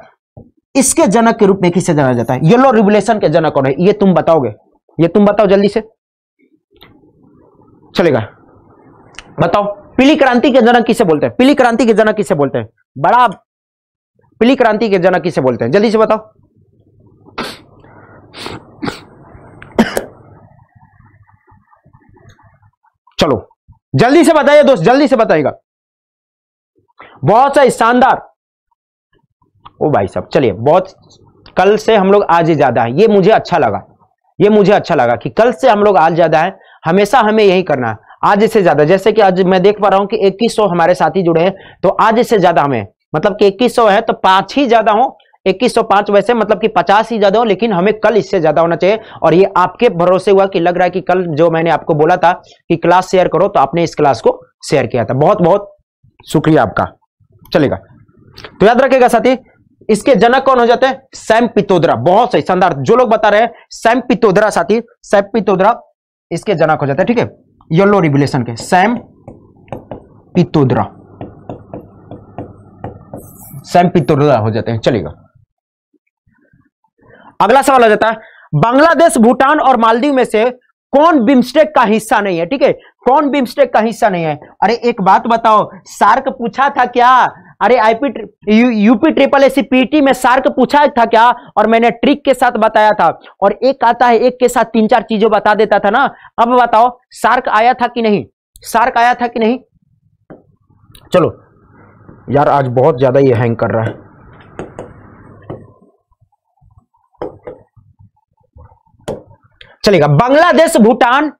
इसके जनक के रूप में किसे जाना जाता है येलो रिवोल्यूशन के जनक कौन है ये तुम बताओगे ये तुम बताओ जल्दी से चलेगा बताओ पीली क्रांति के जनक किसे बोलते हैं पीली क्रांति के जनक किसे बोलते हैं बड़ा पीली क्रांति के जनक किसे बोलते हैं जल्दी से बताओ चलो जल्दी से बताइए दोस्त जल्दी से बताइएगा बहुत सा शानदार ओ भाई साहब चलिए बहुत कल से हम लोग आज ही ज्यादा है ये मुझे अच्छा लगा ये मुझे अच्छा लगा कि कल से हम लोग आज ज्यादा है हमेशा हमें यही करना है आज इससे ज्यादा जैसे कि आज मैं देख पा रहा हूं कि इक्कीस हमारे साथी जुड़े हैं तो आज इससे ज्यादा हमें मतलब कि इक्कीस है तो पांच ही ज्यादा हो 2105 वैसे मतलब कि 50 ही ज्यादा हो लेकिन हमें कल इससे ज्यादा होना चाहिए और ये आपके भरोसे हुआ कि लग रहा है कि कल जो मैंने आपको बोला था कि क्लास शेयर करो तो आपने इस क्लास को शेयर किया था बहुत बहुत शुक्रिया आपका चलेगा तो याद रखेगा साथी इसके जनक कौन हो जाते हैं सैम पितोदरा बहुत सही शानदार जो लोग बता रहे हैं सैम पितोदरा साथी सैम पितोदरा इसके जनक हो जाते हैं ठीक है येलो रिवलेशन के सैम पितोद्रा सैम पितोद्रा हो जाते हैं चलेगा अगला सवाल आ जाता है बांग्लादेश भूटान और मालदीव में से कौन बिम्स्टेक का हिस्सा नहीं है ठीक है कौन बिम्स्टेक का हिस्सा नहीं है अरे एक बात बताओ सार्क पूछा था क्या अरे IP U, UP triple SC PET में सार्क पूछा था क्या और मैंने ट्रिक के साथ बताया था और एक आता है एक के साथ तीन चार चीजों बता देता था ना अब बताओ सार्क आया था कि नहीं सार्क आया था कि नहीं चलो यार आज बहुत ज्यादा ये हैंग कर रहा है चलेगा बांग्लादेश भूटान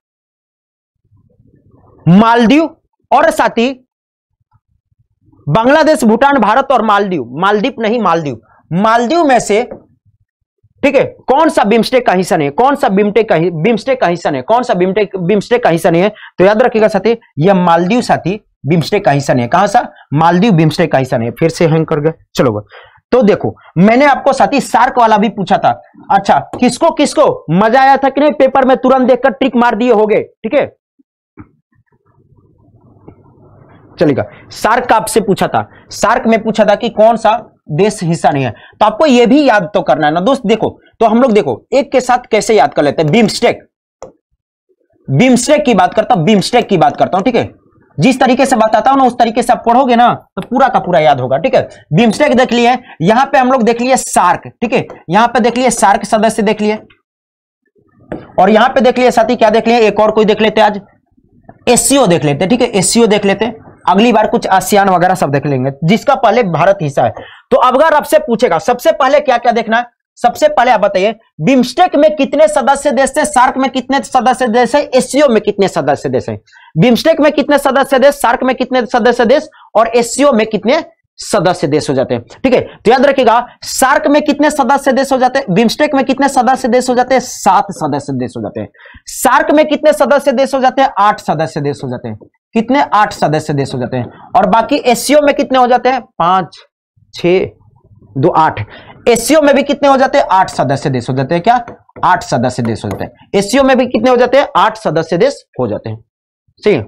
मालदीव और साथ ही बांग्लादेश भूटान भारत और मालदीव मालदीव नहीं मालदीव मालदीव में से ठीक है कौन सा बिम्स्टेक का हिस्सा नहीं है कौन सा बिम्स्टेक का बिम्स्टेक का हिस्सा नहीं है कौन सा बिम्स्टेक बिम्स्टेक का हिस्सा नहीं है तो याद रखिएगा साथी यह मालदीव साथी बिम्स्टेक का हिस्सा नहीं है कहा सा मालदीव बिम्स्टेक का हिस्सा नहीं है फिर से हैंग कर गए चलो तो देखो मैंने आपको साथी सार्क वाला भी पूछा था अच्छा किसको किसको मजा आया था कि नहीं पेपर में तुरंत देखकर ट्रिक मार दिए हो गए ठीक है चलेगा सार्क का आपसे पूछा था सार्क में पूछा था कि कौन सा देश हिस्सा नहीं है तो आपको यह भी याद तो करना है ना दोस्त देखो तो हम लोग देखो एक के साथ कैसे याद कर लेते हैं बीमस्टेक बीमस्टेक की बात करता हूं बीमस्टेक की बात करता हूं ठीक है जिस तरीके से बताता हूं ना उस तरीके से आप पढ़ोगे ना तो पूरा का पूरा याद होगा ठीक है बीमस्टेक देख लिए यहां पे हम लोग देख लिए सार्क ठीक है यहां पे देख लिए सार्क सदस्य देख लिए और यहां पे देख लिए साथी क्या देख लिए एक और कोई देख लेते आज एससीओ देख लेते ठीक है एससीओ देख लेते अगली बार कुछ आसियान वगैरह सब देख लेंगे जिसका पहले भारत हिस्सा है तो अबगर आपसे पूछेगा सबसे पहले क्या क्या देखना है सबसे पहले आप बताइए बिम्स्टेक में कितने सदस्य देश हैं सार्क में कितने सदस्य देश हैं एससीओ में कितने सदस्य देश हैं बिम्स्टेक में कितने सदस्य देश सार्क में कितने सदस्य देश और एससीओ में कितने सदस्य देश हो जाते हैं ठीक है तो याद रखिएगा सार्क में कितने सदस्य देश हो जाते हैं बिम्स्टेक में कितने सदस्य देश हो जाते हैं सात सदस्य देश हो जाते हैं सार्क में कितने सदस्य देश हो जाते हैं आठ सदस्य देश हो जाते हैं कितने आठ सदस्य देश हो जाते हैं और बाकी एशियो में कितने हो जाते हैं पांच छ दो आठ एशियो में भी कितने हो जाते हैं आठ सदस्य देश हो जाते हैं क्या आठ सदस्य देश हो जाते हैं एशियो में भी कितने हो जाते हैं आठ सदस्य देश हो जाते हैं सी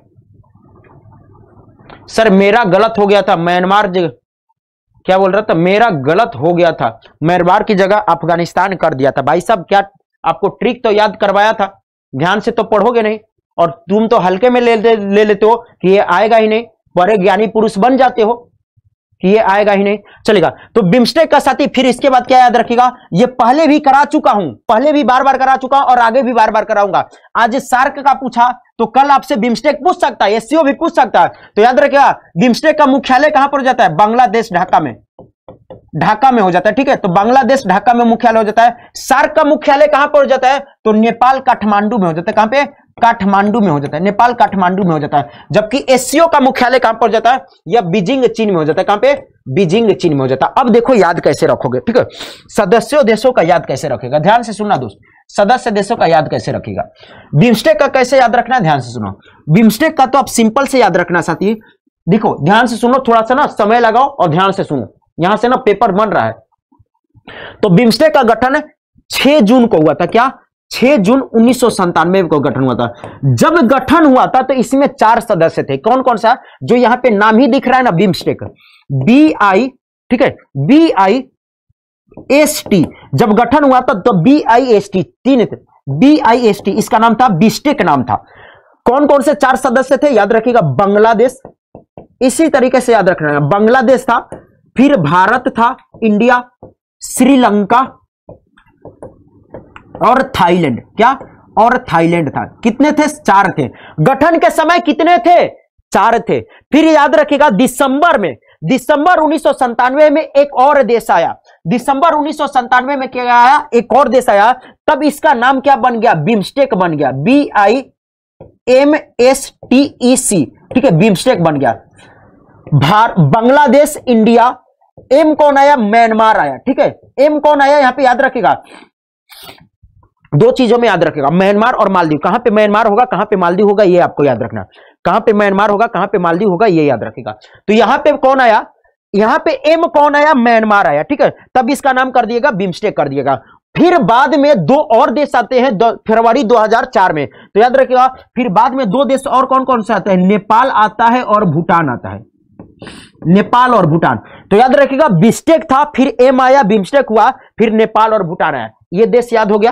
सर मेरा गलत हो गया था म्यांमार क्या बोल रहा था मेरा गलत हो गया था म्यांमार की जगह अफगानिस्तान कर दिया था भाई साहब क्या आपको ट्रिक तो याद करवाया था ध्यान से तो पढ़ोगे नहीं और तुम तो हल्के में ले, ले, ले लेते हो कि ये आएगा ही नहीं बड़े ज्ञानी पुरुष बन जाते हो कि ये आएगा ही नहीं चलेगा तो बिम्स्टेक का साथी फिर इसके बाद क्या याद रखिएगा ये पहले भी करा चुका हूं पहले भी बार बार करा चुका हूं और आगे भी बार बार कराऊंगा आज सार्क का पूछा तो कल आपसे बिम्स्टेक पूछ सकता है एससीओ भी पूछ सकता है तो याद रखिएगा बिम्स्टेक का मुख्यालय कहां पर जाता है बांग्लादेश ढाका में ढाका में हो जाता है ठीक है तो बांग्लादेश ढाका में मुख्यालय हो जाता है सार्क का मुख्यालय कहां पर हो जाता है तो नेपाल काठमांडू में हो जाता है कहां पे काठमांडू में हो जाता है नेपाल काठमांडू में हो जाता है जबकि एससीओ का मुख्यालय कहां पर हो जाता है या बीजिंग चीन में हो जाता है कहां पे बीजिंग चीन में हो जाता है अब देखो याद कैसे रखोगे ठीक है सदस्यों देशों का याद कैसे रखेगा ध्यान से सुनना दोस्त सदस्य देशों का याद कैसे रखेगा बिम्स्टेक का कैसे याद रखना ध्यान से सुनो बिम्स्टेक का तो आप सिंपल से याद रखना साथी देखो ध्यान से सुनो थोड़ा सा ना समय लगाओ और ध्यान से सुनो यहां से ना पेपर बन रहा है तो बिम्स्टेक का गठन छह जून को हुआ था क्या 6 जून उन्नीस को गठन हुआ था जब गठन हुआ था तो इसमें चार सदस्य थे कौन कौन सा जो यहां पे नाम ही दिख रहा है ना बिम्स्टेक बी आई ठीक है बी आई एस टी जब गठन हुआ था तो बी आई एस टी तीन थे बी आई एस टी इसका नाम था बिस्टेक नाम था कौन कौन से चार सदस्य थे याद रखिएगा बांग्लादेश इसी तरीके से याद रखना बांग्लादेश था फिर भारत था इंडिया श्रीलंका और थाईलैंड क्या और थाईलैंड था कितने थे चार थे गठन के समय कितने थे चार थे फिर याद रखिएगा दिसंबर में दिसंबर उन्नीस में एक और देश आया दिसंबर उन्नीस में क्या आया एक और देश आया तब इसका नाम क्या बन गया बिम्स्टेक बन गया B I M S T E C ठीक है बिम्स्टेक बन गया भार बांग्लादेश इंडिया एम कौन आया म्यांमार आया ठीक है एम कौन आया यहां पे याद रखिएगा दो चीजों में याद रखेगा म्यांमार और मालदीव कहां पे म्यांमार होगा कहां पे मालदीव होगा ये आपको याद रखना कहां पे म्यांमार होगा कहां पे मालदीव होगा ये याद रखेगा तो यहां पे कौन आया यहां पे एम कौन आया म्यांमार आया ठीक है तब इसका नाम कर दिएगा बिम्स्टेक कर दिएगा फिर बाद में दो और देश आते हैं फरवरी 2004 में तो याद रखिएगा फिर बाद में दो देश और कौन कौन से आते हैं नेपाल आता है और भूटान आता है नेपाल और भूटान तो याद रखिएगा बिस्टेक था फिर एम आया बिम्स्टेक हुआ फिर नेपाल और भूटान आया ये देश याद हो गया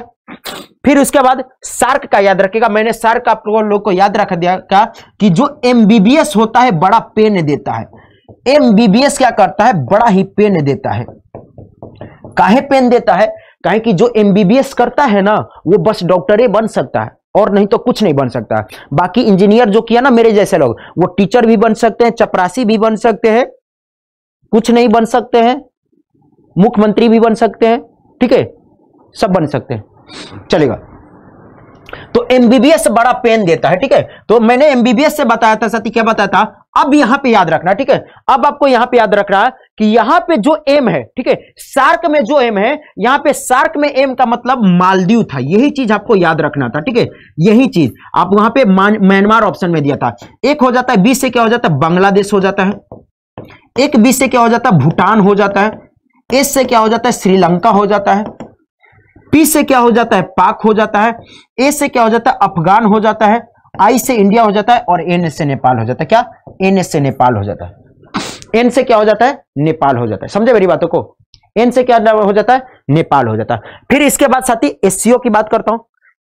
फिर उसके बाद सार्क का याद रखेगा मैंने सार्क आप लोग को याद रख दिया का कि जो एमबीबीएस होता है बड़ा पेन देता है एमबीबीएस क्या करता है बड़ा ही पेन देता है काहे पेन देता है कहे कि जो एमबीबीएस करता है ना वो बस डॉक्टर बन सकता है और नहीं तो कुछ नहीं बन सकता बाकी इंजीनियर जो किया ना मेरे जैसे लोग वो टीचर भी बन सकते हैं चपरासी भी बन सकते हैं कुछ नहीं बन सकते हैं मुख्यमंत्री भी बन सकते हैं ठीक है सब बन सकते हैं चलेगा तो एमबीबीएस बड़ा पेन देता है ठीक है तो मैंने एमबीबीएस से बताया था सती क्या बताया था अब यहां पे याद रखना ठीक है अब आपको यहां पे याद रखना है कि यहां पे जो एम है ठीक है सार्क में जो एम है यहां पे सार्क में एम का मतलब मालदीव था यही चीज आपको याद रखना था ठीक है यही चीज आप वहां पे म्यांमार ऑप्शन में दिया था एक हो जाता है बीस से क्या हो जाता है बांग्लादेश हो जाता है एक बी से क्या हो जाता है भूटान हो जाता है एस से क्या हो जाता है श्रीलंका हो जाता है पी से क्या हो जाता है पाक हो जाता है ए से क्या हो जाता है अफगान हो जाता है आई से इंडिया हो जाता है और एन से नेपाल हो जाता है क्या एन से नेपाल हो जाता है एन से क्या हो जाता है नेपाल हो जाता है समझे मेरी बातों को एन से क्या हो जाता है नेपाल हो जाता है फिर इसके बाद साथी एससीओ की बात करता हूं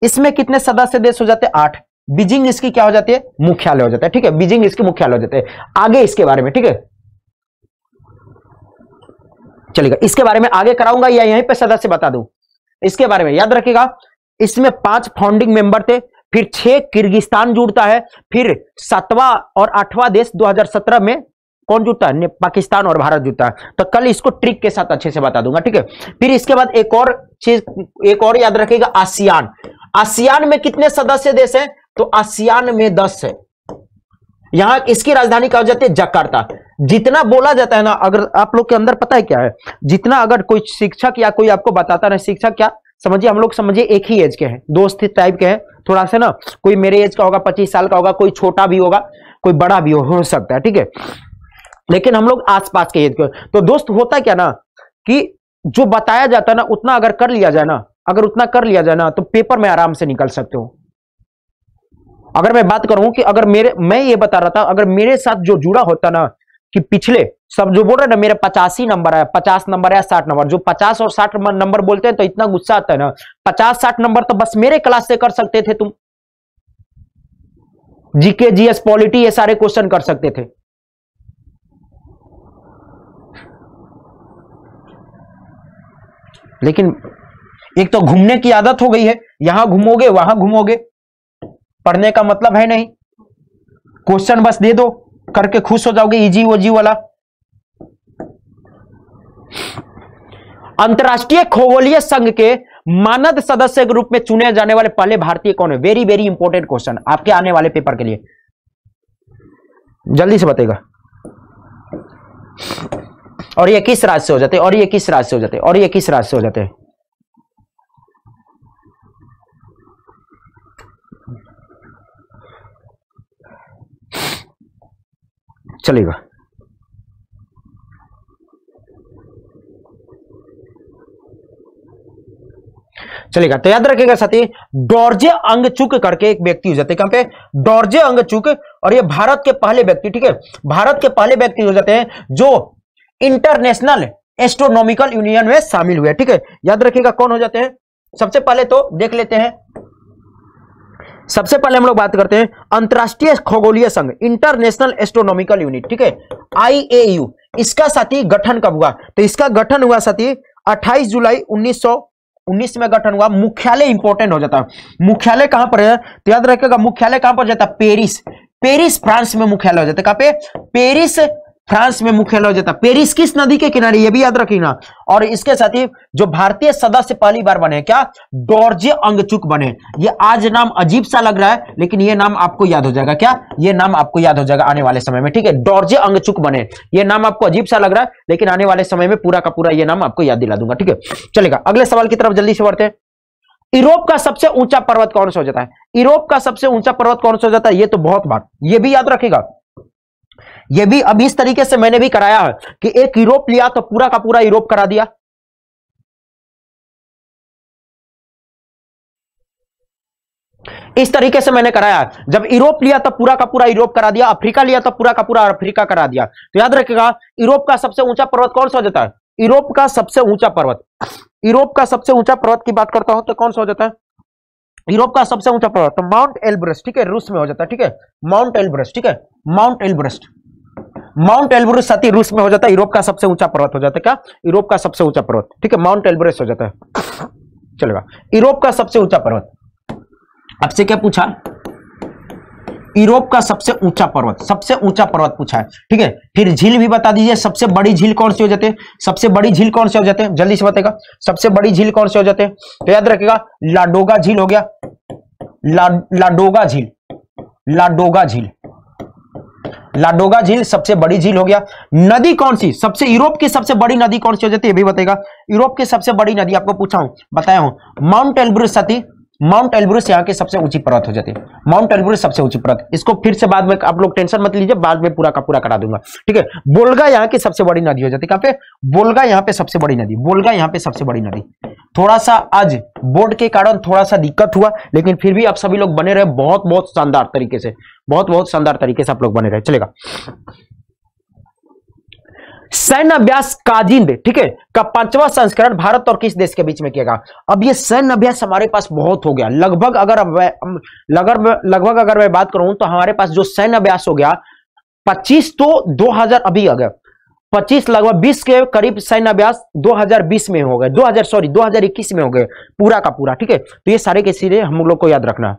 इसमें कितने सदस्य देश हो जाते हैं आठ बीजिंग इसकी क्या हो जाती है मुख्यालय हो जाता है ठीक है बीजिंग इसकी मुख्यालय हो जाते हैं आगे इसके बारे में ठीक है चलेगा इसके बारे में आगे कराऊंगा या यहीं पे सदस्य बता दू इसके बारे में याद रखेगा इसमें पांच फाउंडिंग मेंबर थे फिर छह किर्गिस्तान जुड़ता है फिर सातवा और आठवां देश 2017 में कौन जुड़ता है पाकिस्तान और भारत जुड़ता है तो कल इसको ट्रिक के साथ अच्छे से बता दूंगा ठीक है फिर इसके बाद एक और चीज एक और याद रखेगा आसियान आसियान में कितने सदस्य देश है तो आसियान में दस है यहां इसकी राजधानी कहा जाती है जकार्ता जितना बोला जाता है ना अगर आप लोग के अंदर पता है क्या है जितना अगर कोई शिक्षक या कोई आपको बताता ना शिक्षक क्या समझिए हम लोग समझिए एक ही एज के हैं दोस्त टाइप के हैं थोड़ा सा ना कोई मेरे एज का होगा पच्चीस साल का होगा कोई छोटा भी होगा कोई बड़ा भी हो, हो सकता है ठीक है लेकिन हम लोग आसपास के एज के तो दोस्त होता क्या ना कि जो बताया जाता है ना उतना अगर कर लिया जाए ना अगर उतना कर लिया जाए ना तो पेपर में आराम से निकल सकते हो अगर मैं बात करूं कि अगर मेरे मैं ये बता रहा था अगर मेरे साथ जो जुड़ा होता ना कि पिछले सब जो बोल रहे ना मेरा पचासी नंबर है पचास नंबर है साठ नंबर जो पचास और साठ नंबर बोलते हैं तो इतना गुस्सा आता है ना पचास साठ नंबर तो बस मेरे क्लास से कर सकते थे तुम जीके जीएस पॉलिटी ये सारे क्वेश्चन कर सकते थे लेकिन एक तो घूमने की आदत हो गई है यहां घूमोगे वहां घूमोगे पढ़ने का मतलब है नहीं क्वेश्चन बस दे दो करके खुश हो जाओगे इजी ओजी वाला अंतर्राष्ट्रीय खगोलीय संघ के मानद सदस्य के रूप में चुने जाने वाले पहले भारतीय कौन है वेरी वेरी इंपॉर्टेंट क्वेश्चन आपके आने वाले पेपर के लिए जल्दी से बताएगा और ये किस राज्य से हो जाते और ये किस राज्य से हो जाते और ये किस राज्य से हो जाते हैं चलेगा चलेगा तो याद रखेगा साथी डॉर्जे चुक करके एक व्यक्ति हो जाते हैं कहां पे डॉर्जे चुक और ये भारत के पहले व्यक्ति ठीक है भारत के पहले व्यक्ति हो जाते हैं जो इंटरनेशनल एस्ट्रोनॉमिकल यूनियन में शामिल हुए ठीक है याद रखेगा कौन हो जाते हैं सबसे पहले तो देख लेते हैं सबसे पहले हम लोग बात करते हैं अंतर्राष्ट्रीय खगोलीय संघ इंटरनेशनल एस्ट्रोनॉमिकल यूनिट ठीक है आईएयू इसका साथी गठन कब हुआ तो इसका गठन हुआ साथी 28 जुलाई 1919 में गठन हुआ मुख्यालय इंपोर्टेंट हो जाता है मुख्यालय कहां पर है तो याद रखेगा मुख्यालय कहां पर जाता है पेरिस पेरिस फ्रांस में मुख्यालय हो जाता है कहां पे पेरिस फ्रांस में मुख्यालय हो जाता है पेरिस किस नदी के किनारे ये भी याद रखेगा और इसके साथ ही जो भारतीय सदस्य पहली बार बने क्या डॉर्जे अंगचुक बने ये आज नाम अजीब सा लग रहा है लेकिन ये नाम आपको याद हो जाएगा क्या ये नाम आपको याद हो जाएगा आने वाले समय में ठीक है डॉर्जे अंगचुक बने ये नाम आपको अजीब सा लग रहा है लेकिन आने वाले समय में पूरा का पूरा ये नाम आपको याद दिला दूंगा ठीक है चलेगा अगले सवाल की तरफ जल्दी से बढ़ते हैं यूरोप का सबसे ऊंचा पर्वत कौन सा हो जाता है यूरोप का सबसे ऊंचा पर्वत कौन सा हो जाता है ये तो बहुत बात ये भी याद रखेगा ये भी अब इस तरीके से मैंने भी कराया है कि एक यूरोप लिया तो पूरा का पूरा यूरोप करा दिया इस तरीके से मैंने कराया जब यूरोप लिया तो पूरा का पूरा यूरोप करा दिया अफ्रीका लिया तो पूरा का पूरा अफ्रीका करा दिया तो याद रखिएगा यूरोप का सबसे ऊंचा पर्वत कौन सा हो जाता है यूरोप का सबसे ऊंचा पर्वत यूरोप का सबसे ऊंचा पर्वत की बात करता हूं तो कौन सा हो जाता है यूरोप का सबसे ऊंचा पर्वत तो माउंट एल्ब्रस्ट ठीक है रूस में हो जाता है ठीक है माउंट एल्ब्रस्ट ठीक है माउंट एल्ब्रस्ट माउंट साथ साथी रूस में हो जाता है यूरोप का सबसे ऊंचा पर्वत हो जाता है क्या यूरोप का सबसे ऊंचा पर्वत ठीक है माउंट एल्ब्रस हो जाता है चलेगा यूरोप का सबसे ऊंचा पर्वत आपसे क्या पूछा यूरोप का सबसे ऊंचा पर्वत सबसे ऊंचा पर्वत पूछा है ठीक है फिर झील भी बता दीजिए सबसे बड़ी झील कौन सी हो जाते हैं सबसे बड़ी झील कौन सी हो जाते हैं जल्दी से बताएगा सबसे बड़ी झील कौन सी हो जाते हैं तो याद रखेगा लाडोगा झील हो गया लाडोगा झील लाडोगा झील लाडोगा झील सबसे बड़ी झील हो गया नदी कौन सी सबसे यूरोप की सबसे बड़ी नदी कौन सी हो जाती है यह भी बताएगा यूरोप की सबसे बड़ी नदी आपको पूछा हूं बताया हूं माउंट एल्ब्रस सती माउंट एलब्रुस यहाँ की सबसे ऊंची पर्वत हो जाती है माउंट एलब्रुस सबसे ऊंची पर्वत इसको फिर से बाद में आप लोग टेंशन मत लीजिए बाद में पूरा का पूरा करा दूंगा ठीक है बोलगा यहाँ की सबसे बड़ी नदी हो जाती है कहाँ पे बोलगा यहाँ पे सबसे बड़ी नदी बोलगा यहाँ पे सबसे बड़ी नदी थोड़ा सा आज बोर्ड के कारण थोड़ा सा दिक्कत हुआ लेकिन फिर भी आप सभी लोग बने रहे बहुत बहुत शानदार तरीके से बहुत बहुत शानदार तरीके से आप लोग बने रहे चलेगा सैन्य अभ्यास काजिंद ठीक है का पांचवा संस्करण भारत और किस देश के बीच में किया गया अब ये सैन्य अभ्यास हमारे पास बहुत हो गया लगभग अगर लगभग लगभग अगर मैं बात करूं तो हमारे पास जो सैन्य अभ्यास हो गया 25 तो 2000 अभी आ गया 25 लगभग 20 के करीब सैन्य अभ्यास 2020 में हो गए 2000 सॉरी 2021 में हो गए पूरा का पूरा ठीक है तो ये सारे के सीधे हम लोग को याद रखना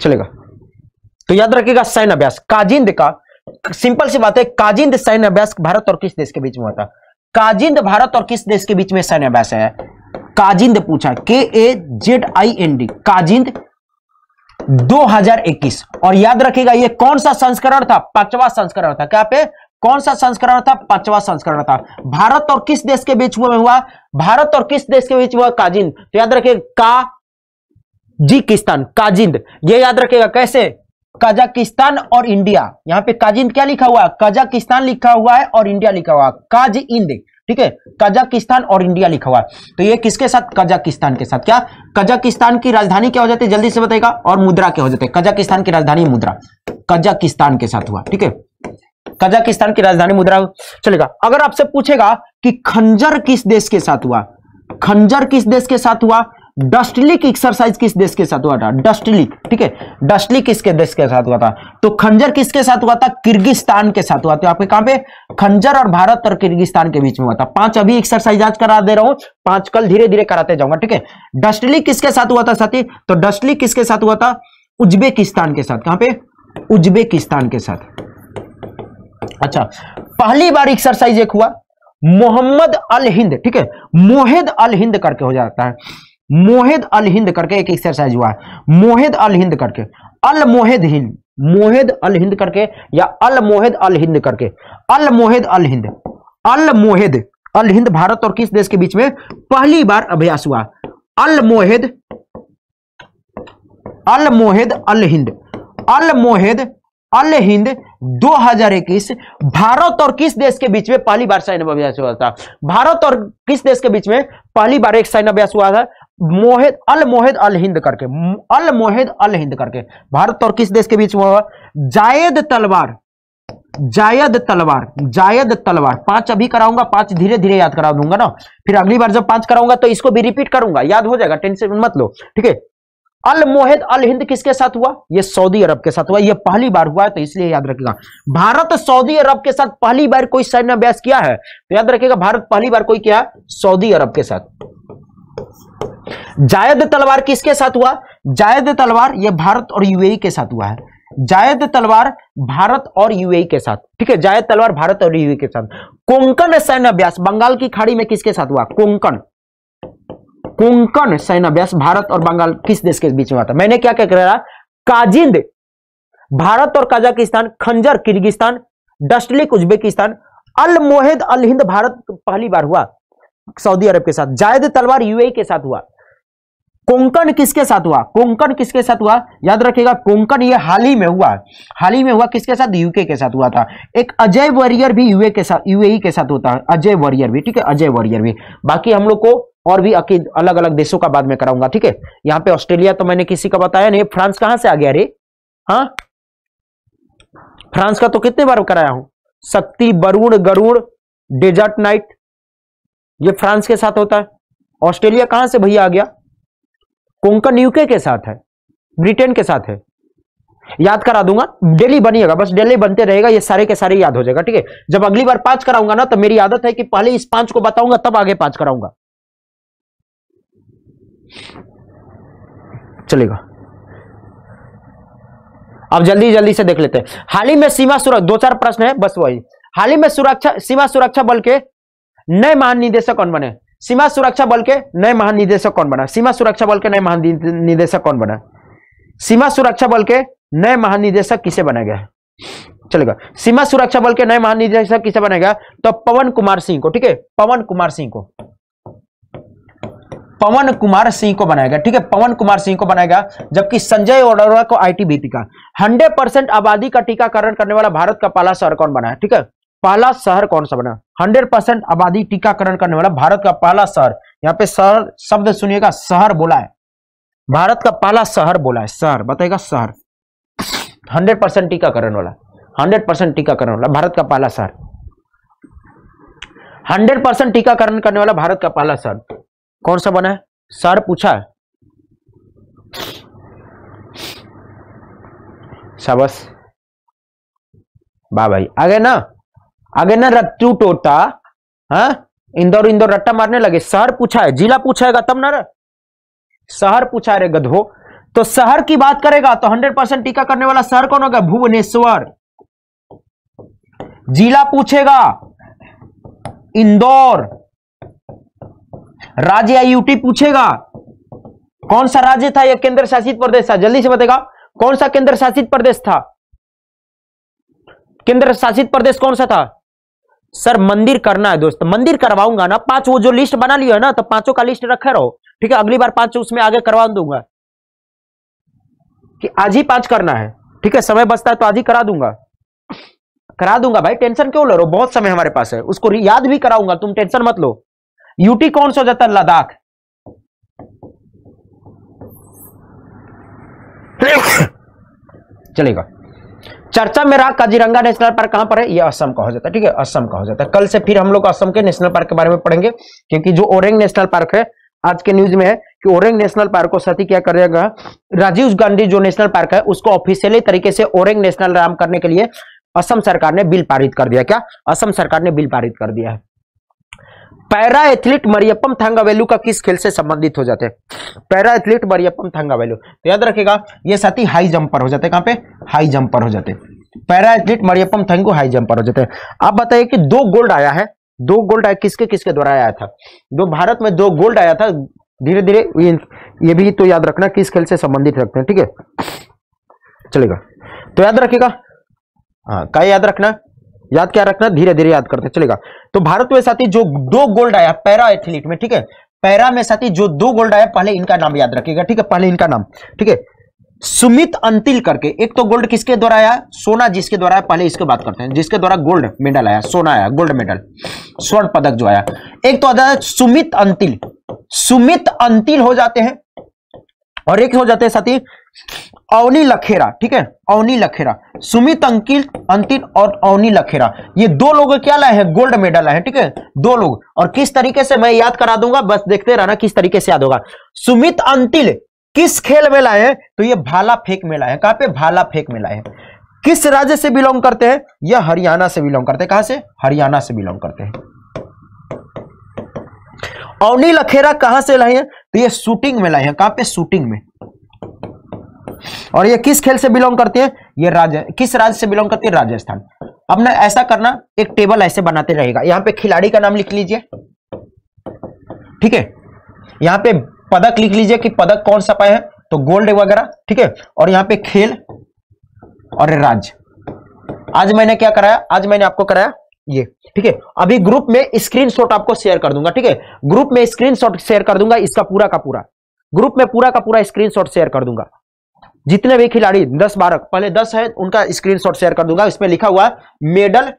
चलेगा तो याद रखिएगा सैन्य अभ्यास काजिंद का सिंपल सी बात है काजिंद सैन्य अभ्यास भारत और किस देश के बीच में होता काजिंद भारत और किस देश के बीच में सैन्य अभ्यास है काजिंद पूछा K A Z I N D KAZIND 2021 और याद रखिएगा ये कौन सा संस्करण था पांचवा संस्करण था क्या पे कौन सा संस्करण था पांचवा संस्करण था भारत और किस देश के बीच में हुआ भारत और किस देश के बीच हुआ काजिंद तो याद रखिएगा का जी किस्तान काजिंद ये याद रखिएगा कैसे कजाकिस्तान और इंडिया यहाँ पे काजिंद क्या लिखा हुआ है कजाकिस्तान लिखा हुआ है और इंडिया लिखा हुआ है काज इंद ठीक है कजाकिस्तान और इंडिया लिखा हुआ है तो ये किसके साथ कजाकिस्तान के साथ क्या कजाकिस्तान की राजधानी क्या हो जाती है जल्दी से बताएगा और मुद्रा क्या हो जाते हैं कजाकिस्तान की राजधानी मुद्रा कजाकिस्तान के साथ हुआ ठीक है कजाकिस्तान की राजधानी मुद्रा चलेगा अगर आपसे पूछेगा कि खंजर किस देश के साथ हुआ खंजर किस देश के साथ हुआ डस्टलिक एक्सरसाइज किस देश के साथ हुआ था डस्टलिक ठीक है डस्टलिक किसके देश के साथ हुआ था तो खंजर किसके साथ हुआ था किर्गिस्तान के साथ हुआ था आपके कहां पे खंजर और भारत और किर्गिस्तान के बीच में हुआ था पांच अभी एक्सरसाइज आज करा दे रहा हूं पांच कल धीरे धीरे कराते जाऊंगा ठीक है डस्टलिक किसके साथ हुआ था साथी तो डस्टलिक किसके साथ हुआ था उज्बेकिस्तान के साथ कहां पे उज्बेकिस्तान के साथ अच्छा पहली बार एक्सरसाइज एक हुआ मोहम्मद अल हिंद ठीक है मोहेद अल हिंद करके हो जाता है मोहिद अल हिंद करके एक एक्सरसाइज हुआ है मोहिद अल हिंद करके अल मोहिद हिंद मोहिद अल हिंद करके या अल मोहिद अल हिंद करके अल मोहिद अल हिंद अल मोहिद अल हिंद भारत और किस देश के बीच में पहली बार अभ्यास हुआ अल मोहिद अल मोहिद अल हिंद अल मोहिद अल हिंद 2021 भारत और किस देश के बीच में पहली बार सैन्य अभ्यास हुआ था भारत और किस देश के बीच में पहली बार एक सैन्य अभ्यास हुआ था मोहित अल मोहित अल हिंद करके अल मोहित अल हिंद करके भारत और किस देश के बीच हुआ जायद तलवार जायद तलवार जायद तलवार पांच अभी कराऊंगा पांच धीरे धीरे याद करा दूंगा ना फिर अगली बार जब पांच कराऊंगा तो इसको भी रिपीट करूंगा याद हो जाएगा टेंशन मत लो ठीक है अल मोहित अल हिंद किसके साथ हुआ यह सऊदी अरब के साथ हुआ यह पहली बार हुआ है तो इसलिए याद रखेगा भारत सऊदी अरब के साथ पहली बार कोई सैन्य अभ्यास किया है तो याद रखेगा भारत पहली बार कोई किया सऊदी अरब के साथ जायद तलवार किसके साथ हुआ जायद तलवार यह भारत और यूएई के साथ हुआ है जायद तलवार भारत और यूएई के साथ ठीक है जायद तलवार भारत और यूएई के साथ कोंकण सैन्य अभ्यास बंगाल की खाड़ी में किसके साथ हुआ कोंकण कोंकण सैन्य अभ्यास भारत और बंगाल किस देश के बीच में हुआ था मैंने क्या क्या कराया काजिंद भारत और Kazakhstan Khanjar Kyrgyzstan Dustlik Uzbekistan Al Mohed Al Hind Bharat पहली बार हुआ सऊदी अरब के साथ जायद तलवार यूएई के साथ हुआ कोंकण किसके साथ हुआ कोंकण किसके साथ हुआ याद रखिएगा कोंकण ये हाल ही में हुआ हाल ही में हुआ किसके साथ यूके के साथ हुआ था एक अजय वॉरियर भी यूए के साथ यूएई e के साथ होता है अजय वॉरियर भी ठीक है अजय वॉरियर भी बाकी हम लोग को और भी अलग अलग देशों का बाद में कराऊंगा ठीक है यहाँ पे ऑस्ट्रेलिया तो मैंने किसी का बताया नहीं फ्रांस कहां से आ गया रे हाँ फ्रांस का तो कितने बार कराया हूं शक्ति बरुण गरुड़ डेजर्ट नाइट ये फ्रांस के साथ होता है ऑस्ट्रेलिया कहां से भैया आ गया कोंकण यूके के साथ है ब्रिटेन के साथ है याद करा दूंगा डेली बनिएगा बस डेली बनते रहेगा ये सारे के सारे याद हो जाएगा ठीक है जब अगली बार पांच कराऊंगा ना तो मेरी आदत है कि पहले इस पांच को बताऊंगा तब आगे पांच कराऊंगा चलेगा अब जल्दी जल्दी से देख लेते हैं हाल ही में सीमा सुरक्षा दो चार प्रश्न है बस वही हाल ही में सुरक्षा सीमा सुरक्षा बल के नए महानिदेशक कौन बने सीमा सुरक्षा बल के नए महानिदेशक कौन बना सीमा सुरक्षा बल के नए महानिदेशक कौन बना सीमा सुरक्षा बल के नए महानिदेशक किसे बना गया चलेगा सीमा सुरक्षा बल के नए महानिदेशक किसे बनेगा तो पवन कुमार सिंह को ठीक है पवन कुमार सिंह को पवन कुमार सिंह को बनाएगा ठीक है पवन कुमार सिंह को बनाएगा जबकि संजय अरोरा को आईटीबीपी का 100 परसेंट आबादी का टीकाकरण करने वाला भारत का पहला शहर कौन बनाया ठीक है पहला शहर कौन सा बना 100 परसेंट आबादी टीकाकरण करने वाला भारत का पहला शहर यहाँ पे शहर शब्द सुनिएगा शहर बोला है भारत का पहला शहर बोला है शहर बताएगा शहर 100 परसेंट टीकाकरण वाला 100 परसेंट टीकाकरण वाला भारत का पहला शहर 100 परसेंट टीकाकरण करने वाला भारत का पहला शहर कौन सा बना है शहर पूछा है शाबाश वाह भाई आ गए ना ना रत्तू टोटा हाँ इंदौर इंदौर रट्टा मारने लगे शहर पूछा है जिला पूछाएगा तब ना शहर पूछा रे गधो तो शहर की बात करेगा तो 100 परसेंट टीका करने वाला शहर कौन होगा भुवनेश्वर जिला पूछेगा इंदौर राज्य या यूटी पूछेगा कौन सा राज्य था यह केंद्र शासित प्रदेश था जल्दी से बताएगा कौन सा केंद्र शासित प्रदेश था केंद्र शासित प्रदेश कौन सा था सर मंदिर करना है दोस्त मंदिर करवाऊंगा ना पांच वो जो लिस्ट बना लिया है ना तो पांचों का लिस्ट रखे रहो ठीक है अगली बार पांच उसमें आगे करवा दूंगा कि आज ही पांच करना है ठीक है समय बचता है तो आज ही करा दूंगा करा दूंगा भाई टेंशन क्यों ले रहो बहुत समय हमारे पास है उसको याद भी कराऊंगा तुम टेंशन मत लो यूटी कौन सा हो जाता है लद्दाख [coughs] चलेगा चर्चा में रहा काजीरंगा नेशनल पार्क कहां पर है ये असम का हो जाता है ठीक है असम का हो जाता है कल से फिर हम लोग असम के नेशनल पार्क के बारे में पढ़ेंगे क्योंकि जो ओरेंग नेशनल पार्क है आज के न्यूज में है कि ओरेंग नेशनल पार्क को साथ ही क्या करेगा राजीव गांधी जो नेशनल पार्क है उसको ऑफिशियली तरीके से ओरेंग नेशनल नाम करने के लिए असम सरकार ने बिल पारित कर दिया क्या असम सरकार ने बिल पारित कर दिया है पैरा एथलीट मरियपम थंगावेलू का किस खेल से संबंधित हो जाते हैं पैरा एथलीट मरियपम थंगावेलू तो याद रखेगा ये साथी हाई जंपर हो जाते हैं कहाँ पे हाई जंपर हो जाते हैं para athlete Mariyappan Thangavelu high jumper हो जाते हैं आप बताइए कि दो गोल्ड आया है दो गोल्ड आया किसके किसके द्वारा आया था जो भारत में दो गोल्ड आया था धीरे धीरे ये, ये भी तो याद रखना किस खेल से संबंधित रखते हैं ठीक है चलेगा तो याद रखेगा हाँ का याद रखना याद क्या रखना धीरे धीरे याद करते चलेगा तो भारत में साथी जो दो गोल्ड आया पैरा एथलीट में ठीक है पैरा में साथी जो दो गोल्ड आया पहले इनका नाम याद रखेगा ठीक है पहले इनका नाम ठीक है सुमित अंतिल करके एक तो गोल्ड किसके द्वारा आया सोना जिसके द्वारा आया पहले इसके बात करते हैं जिसके द्वारा गोल्ड मेडल आया सोना आया गोल्ड मेडल स्वर्ण पदक जो आया एक तो आया सुमित अंतिल सुमित अंतिल हो जाते हैं और एक हो जाते हैं साथी अवनी लखेरा ठीक है अवनी लखेरा सुमित अंकिल अंतिम और अवनी लखेरा ये दो लोग क्या लाए हैं गोल्ड मेडल लाए हैं ठीक है दो लोग और किस तरीके से मैं याद करा दूंगा बस देखते रहना किस तरीके से याद होगा सुमित अंतिल किस खेल में लाए हैं तो ये भाला फेंक में लाए हैं कहां पे भाला फेंक में लाए हैं किस राज्य से बिलोंग करते हैं यह हरियाणा से बिलोंग करते हैं कहां से हरियाणा से बिलोंग करते हैं अवनी लखेरा कहां से लाए हैं तो ये शूटिंग में लाए हैं कहां पे शूटिंग में और ये किस खेल से बिलोंग करती है ये राज्य किस राज्य से बिलोंग करती है राजस्थान अब ना ऐसा करना एक टेबल ऐसे बनाते रहेगा यहाँ पे खिलाड़ी का नाम लिख लीजिए ठीक है यहाँ पे पदक लिख लीजिए कि पदक कौन सा पाए हैं तो गोल्ड वगैरह ठीक है और यहाँ पे खेल और राज्य आज मैंने क्या कराया आज मैंने आपको कराया ये ठीक है अभी ग्रुप में स्क्रीनशॉट आपको शेयर कर दूंगा ठीक है ग्रुप में स्क्रीनशॉट शेयर कर दूंगा इसका पूरा का पूरा ग्रुप में पूरा का पूरा स्क्रीनशॉट शेयर कर दूंगा जितने भी खिलाड़ी दस बारह पहले दस है उनका स्क्रीनशॉट शेयर कर दूंगा इसमें लिखा हुआ है मेडल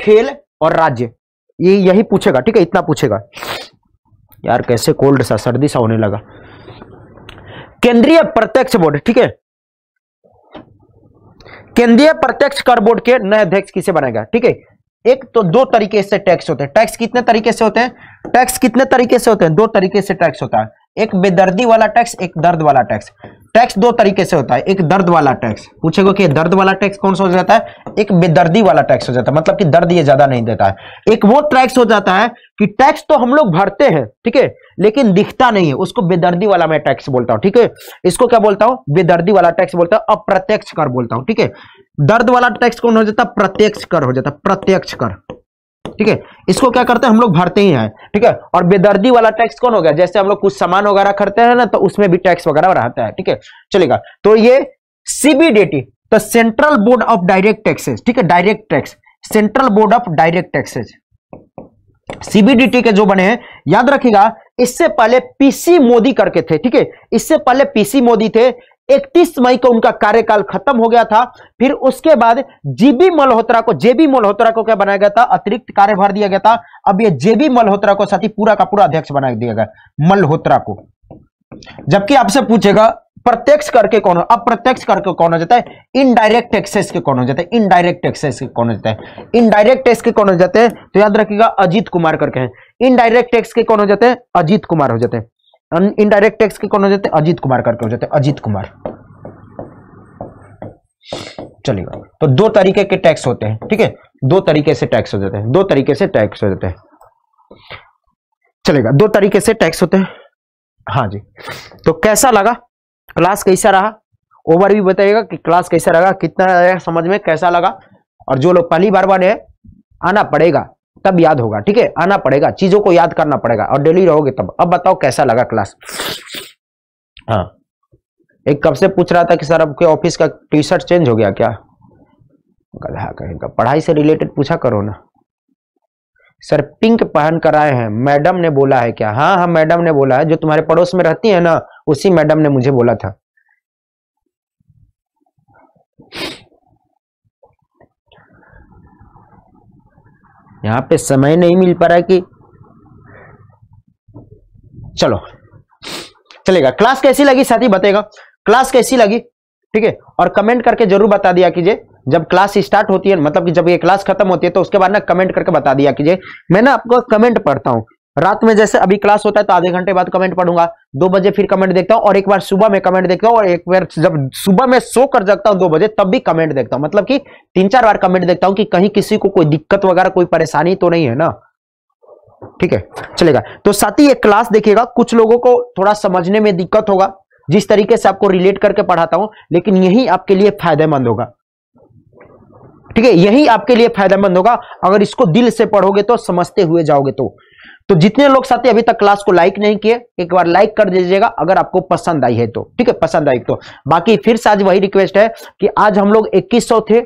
खेल और राज्य ये यही पूछेगा ठीक है इतना पूछेगा यार कैसे कोल्ड सा सर्दी सा होने लगा केंद्रीय प्रत्यक्ष बोर्ड ठीक है केंद्रीय प्रत्यक्ष कर बोर्ड के नए अध्यक्ष किसे बनाएगा ठीक है एक तो दो तरीके से टैक्स होते हैं टैक्स कितने तरीके से होते हैं टैक्स कितने तरीके से होते हैं दो तरीके से टैक्स होता है एक बेदर्दी वाला टैक्स एक दर्द वाला टैक्स टैक्स दो तरीके से होता है एक दर्द वाला टैक्स पूछेगा कि दर्द वाला टैक्स कौन सा हो जाता है एक बेदर्दी वाला टैक्स हो जाता है मतलब कि दर्द ये ज्यादा नहीं देता है एक वो टैक्स हो जाता है कि टैक्स तो हम लोग भरते हैं ठीक है लेकिन दिखता नहीं है उसको बेदर्दी वाला मैं टैक्स बोलता हूँ ठीक है इसको क्या बोलता हूँ बेदर्दी वाला टैक्स बोलता हूँ अप्रत्यक्ष कर बोलता हूँ ठीक है दर्द वाला टैक्स कौन हो जाता है प्रत्यक्ष कर हो जाता है प्रत्यक्ष कर ठीक है इसको क्या करते हैं हम लोग भरते ही हैं ठीक है और बेदर्दी वाला टैक्स कौन हो गया जैसे हम लोग कुछ सामान वगैरह खरीदते हैं ना तो उसमें भी टैक्स वगैरह रहता है ठीक है चलेगा तो ये CBDT the Central Board of Direct Taxes ठीक है direct tax Central Board of Direct Taxes CBDT के जो बने हैं याद रखिएगा इससे पहले पीसी मोदी करके थे ठीक है इससे पहले पीसी मोदी थे इकतीस मई को उनका कार्यकाल खत्म हो गया था फिर उसके बाद जीबी मल्होत्रा को जेबी मल्होत्रा को क्या बनाया गया था अतिरिक्त कार्यभार दिया गया था अब ये जेबी मल्होत्रा को साथ ही पूरा का पूरा अध्यक्ष बना दिया गया मल्होत्रा को जबकि आपसे पूछेगा प्रत्यक्ष करके कौन हो अप्रत्यक्ष करके कौन हो जाता है इनडायरेक्ट एक्सेस के कौन हो जाते हैं इनडायरेक्ट एक्सेस के कौन हो जाते हैं इनडायरेक्ट टैक्स के कौन हो जाते हैं तो याद रखिएगा अजीत कुमार करके हैं इनडायरेक्ट टैक्स के कौन हो जाते हैं अजीत कुमार हो जाते हैं इनडायरेक्ट टैक्स के कौन हो जाते हैं अजीत कुमार करके हो जाते हैं अजीत कुमार चलेगा तो दो तरीके के टैक्स होते हैं ठीक है दो तरीके से टैक्स हो जाते हैं दो तरीके से टैक्स हो जाते हैं चलेगा दो तरीके से टैक्स होते हैं हाँ जी तो कैसा लगा क्लास कैसा रहा ओवर भी बताइएगा कि क्लास कैसा लगा कितना समझ में कैसा लगा और जो लोग पहली बार बने आना पड़ेगा तब याद होगा ठीक है आना पड़ेगा चीजों को याद करना पड़ेगा और डेली रहोगे तब अब बताओ कैसा लगा क्लास हाँ एक कब से पूछ रहा था कि सर आपके ऑफिस का टी शर्ट चेंज हो गया क्या गधा हाँ, कहेगा पढ़ाई से रिलेटेड पूछा करो ना सर पिंक पहन कर आए हैं मैडम ने बोला है क्या हाँ हाँ मैडम ने बोला है जो तुम्हारे पड़ोस में रहती है ना उसी मैडम ने मुझे बोला था यहाँ पे समय नहीं मिल पा रहा कि चलो चलेगा क्लास कैसी लगी साथी बताएगा क्लास कैसी लगी ठीक है और कमेंट करके जरूर बता दिया कीजिए जब क्लास स्टार्ट होती है मतलब कि जब ये क्लास खत्म होती है तो उसके बाद ना कमेंट करके बता दिया कीजिए मैं ना आपको कमेंट पढ़ता हूँ रात में जैसे अभी क्लास होता है तो आधे घंटे बाद कमेंट पढ़ूंगा दो बजे फिर कमेंट देखता हूँ और एक बार सुबह में कमेंट देखता हूँ और एक बार जब सुबह में सो कर जाता हूँ दो बजे तब भी कमेंट देखता हूँ मतलब कि तीन चार बार कमेंट देखता हूँ कि कहीं किसी को कोई दिक्कत वगैरह कोई परेशानी तो नहीं है ना ठीक है चलेगा तो साथ ही एक क्लास देखिएगा कुछ लोगों को थोड़ा समझने में दिक्कत होगा जिस तरीके से आपको रिलेट करके पढ़ाता हूं लेकिन यही आपके लिए फायदेमंद होगा ठीक है यही आपके लिए फायदेमंद होगा अगर इसको दिल से पढ़ोगे तो समझते हुए जाओगे तो तो जितने लोग साथी अभी तक क्लास को लाइक नहीं किए एक बार लाइक कर दीजिएगा अगर आपको पसंद आई है तो ठीक है पसंद आई तो बाकी फिर से आज वही रिक्वेस्ट है कि आज हम लोग 2100 थे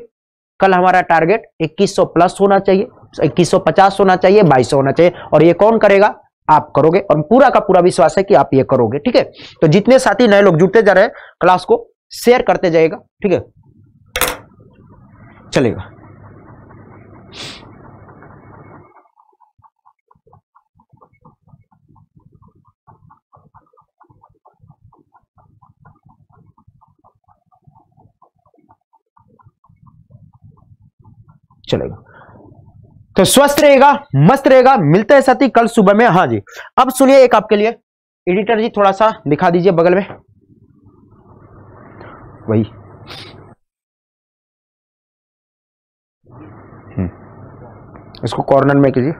कल हमारा टारगेट 2100 प्लस होना चाहिए 2150 होना चाहिए 2200 होना चाहिए और ये कौन करेगा आप करोगे और पूरा का पूरा विश्वास है कि आप ये करोगे ठीक है तो जितने साथी नए लोग जुड़ते जा रहे हैं क्लास को शेयर करते जाएगा ठीक है चलेगा चलेगा तो स्वस्थ रहेगा मस्त रहेगा मिलते हैं साथी कल सुबह में हाँ जी अब सुनिए एक आपके लिए एडिटर जी थोड़ा सा दिखा दीजिए बगल में वही हम्म, इसको कॉर्नर में कीजिए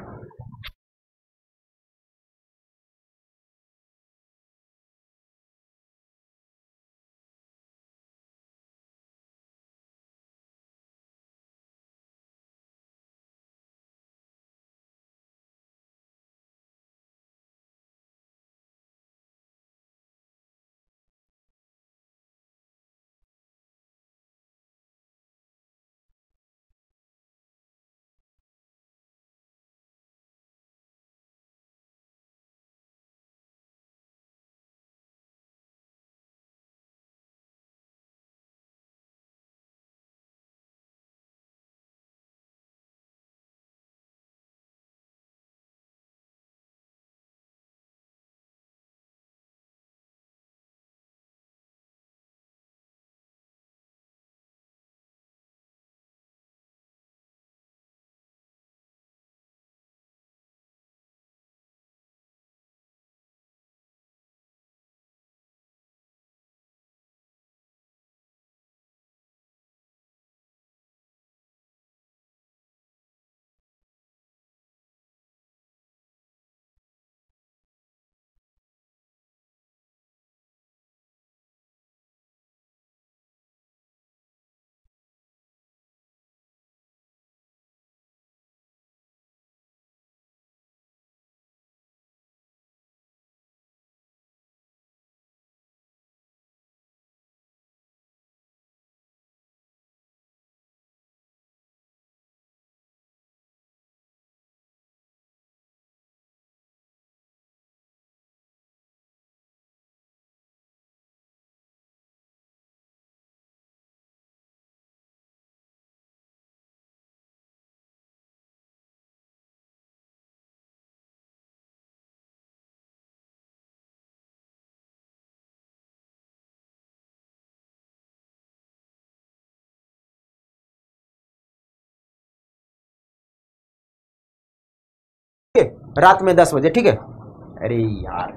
रात में दस बजे ठीक है अरे यार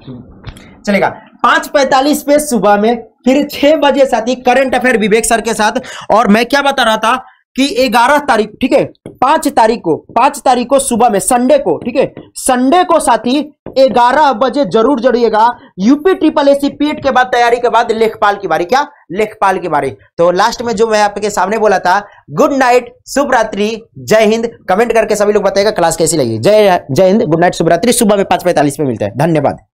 चलेगा पांच पैंतालीस पे सुबह में फिर छह बजे साथ ही करंट अफेयर विवेक सर के साथ और मैं क्या बता रहा था कि ग्यारह तारीख ठीक है पांच तारीख को पांच तारीख को सुबह में संडे को ठीक है संडे को साथी ग्यारह बजे जरूर जड़िएगा यूपी ट्रिपल एसी पीएट के बाद तैयारी के बाद लेखपाल की बारी क्या लेखपाल के बारे तो लास्ट में जो मैं आपके सामने बोला था गुड नाइट शुभ रात्रि जय हिंद कमेंट करके सभी लोग बताएगा क्लास कैसी लगी जय जय हिंद गुड नाइट शुभ रात्रि सुबह में पांच पैंतालीस में मिलते हैं धन्यवाद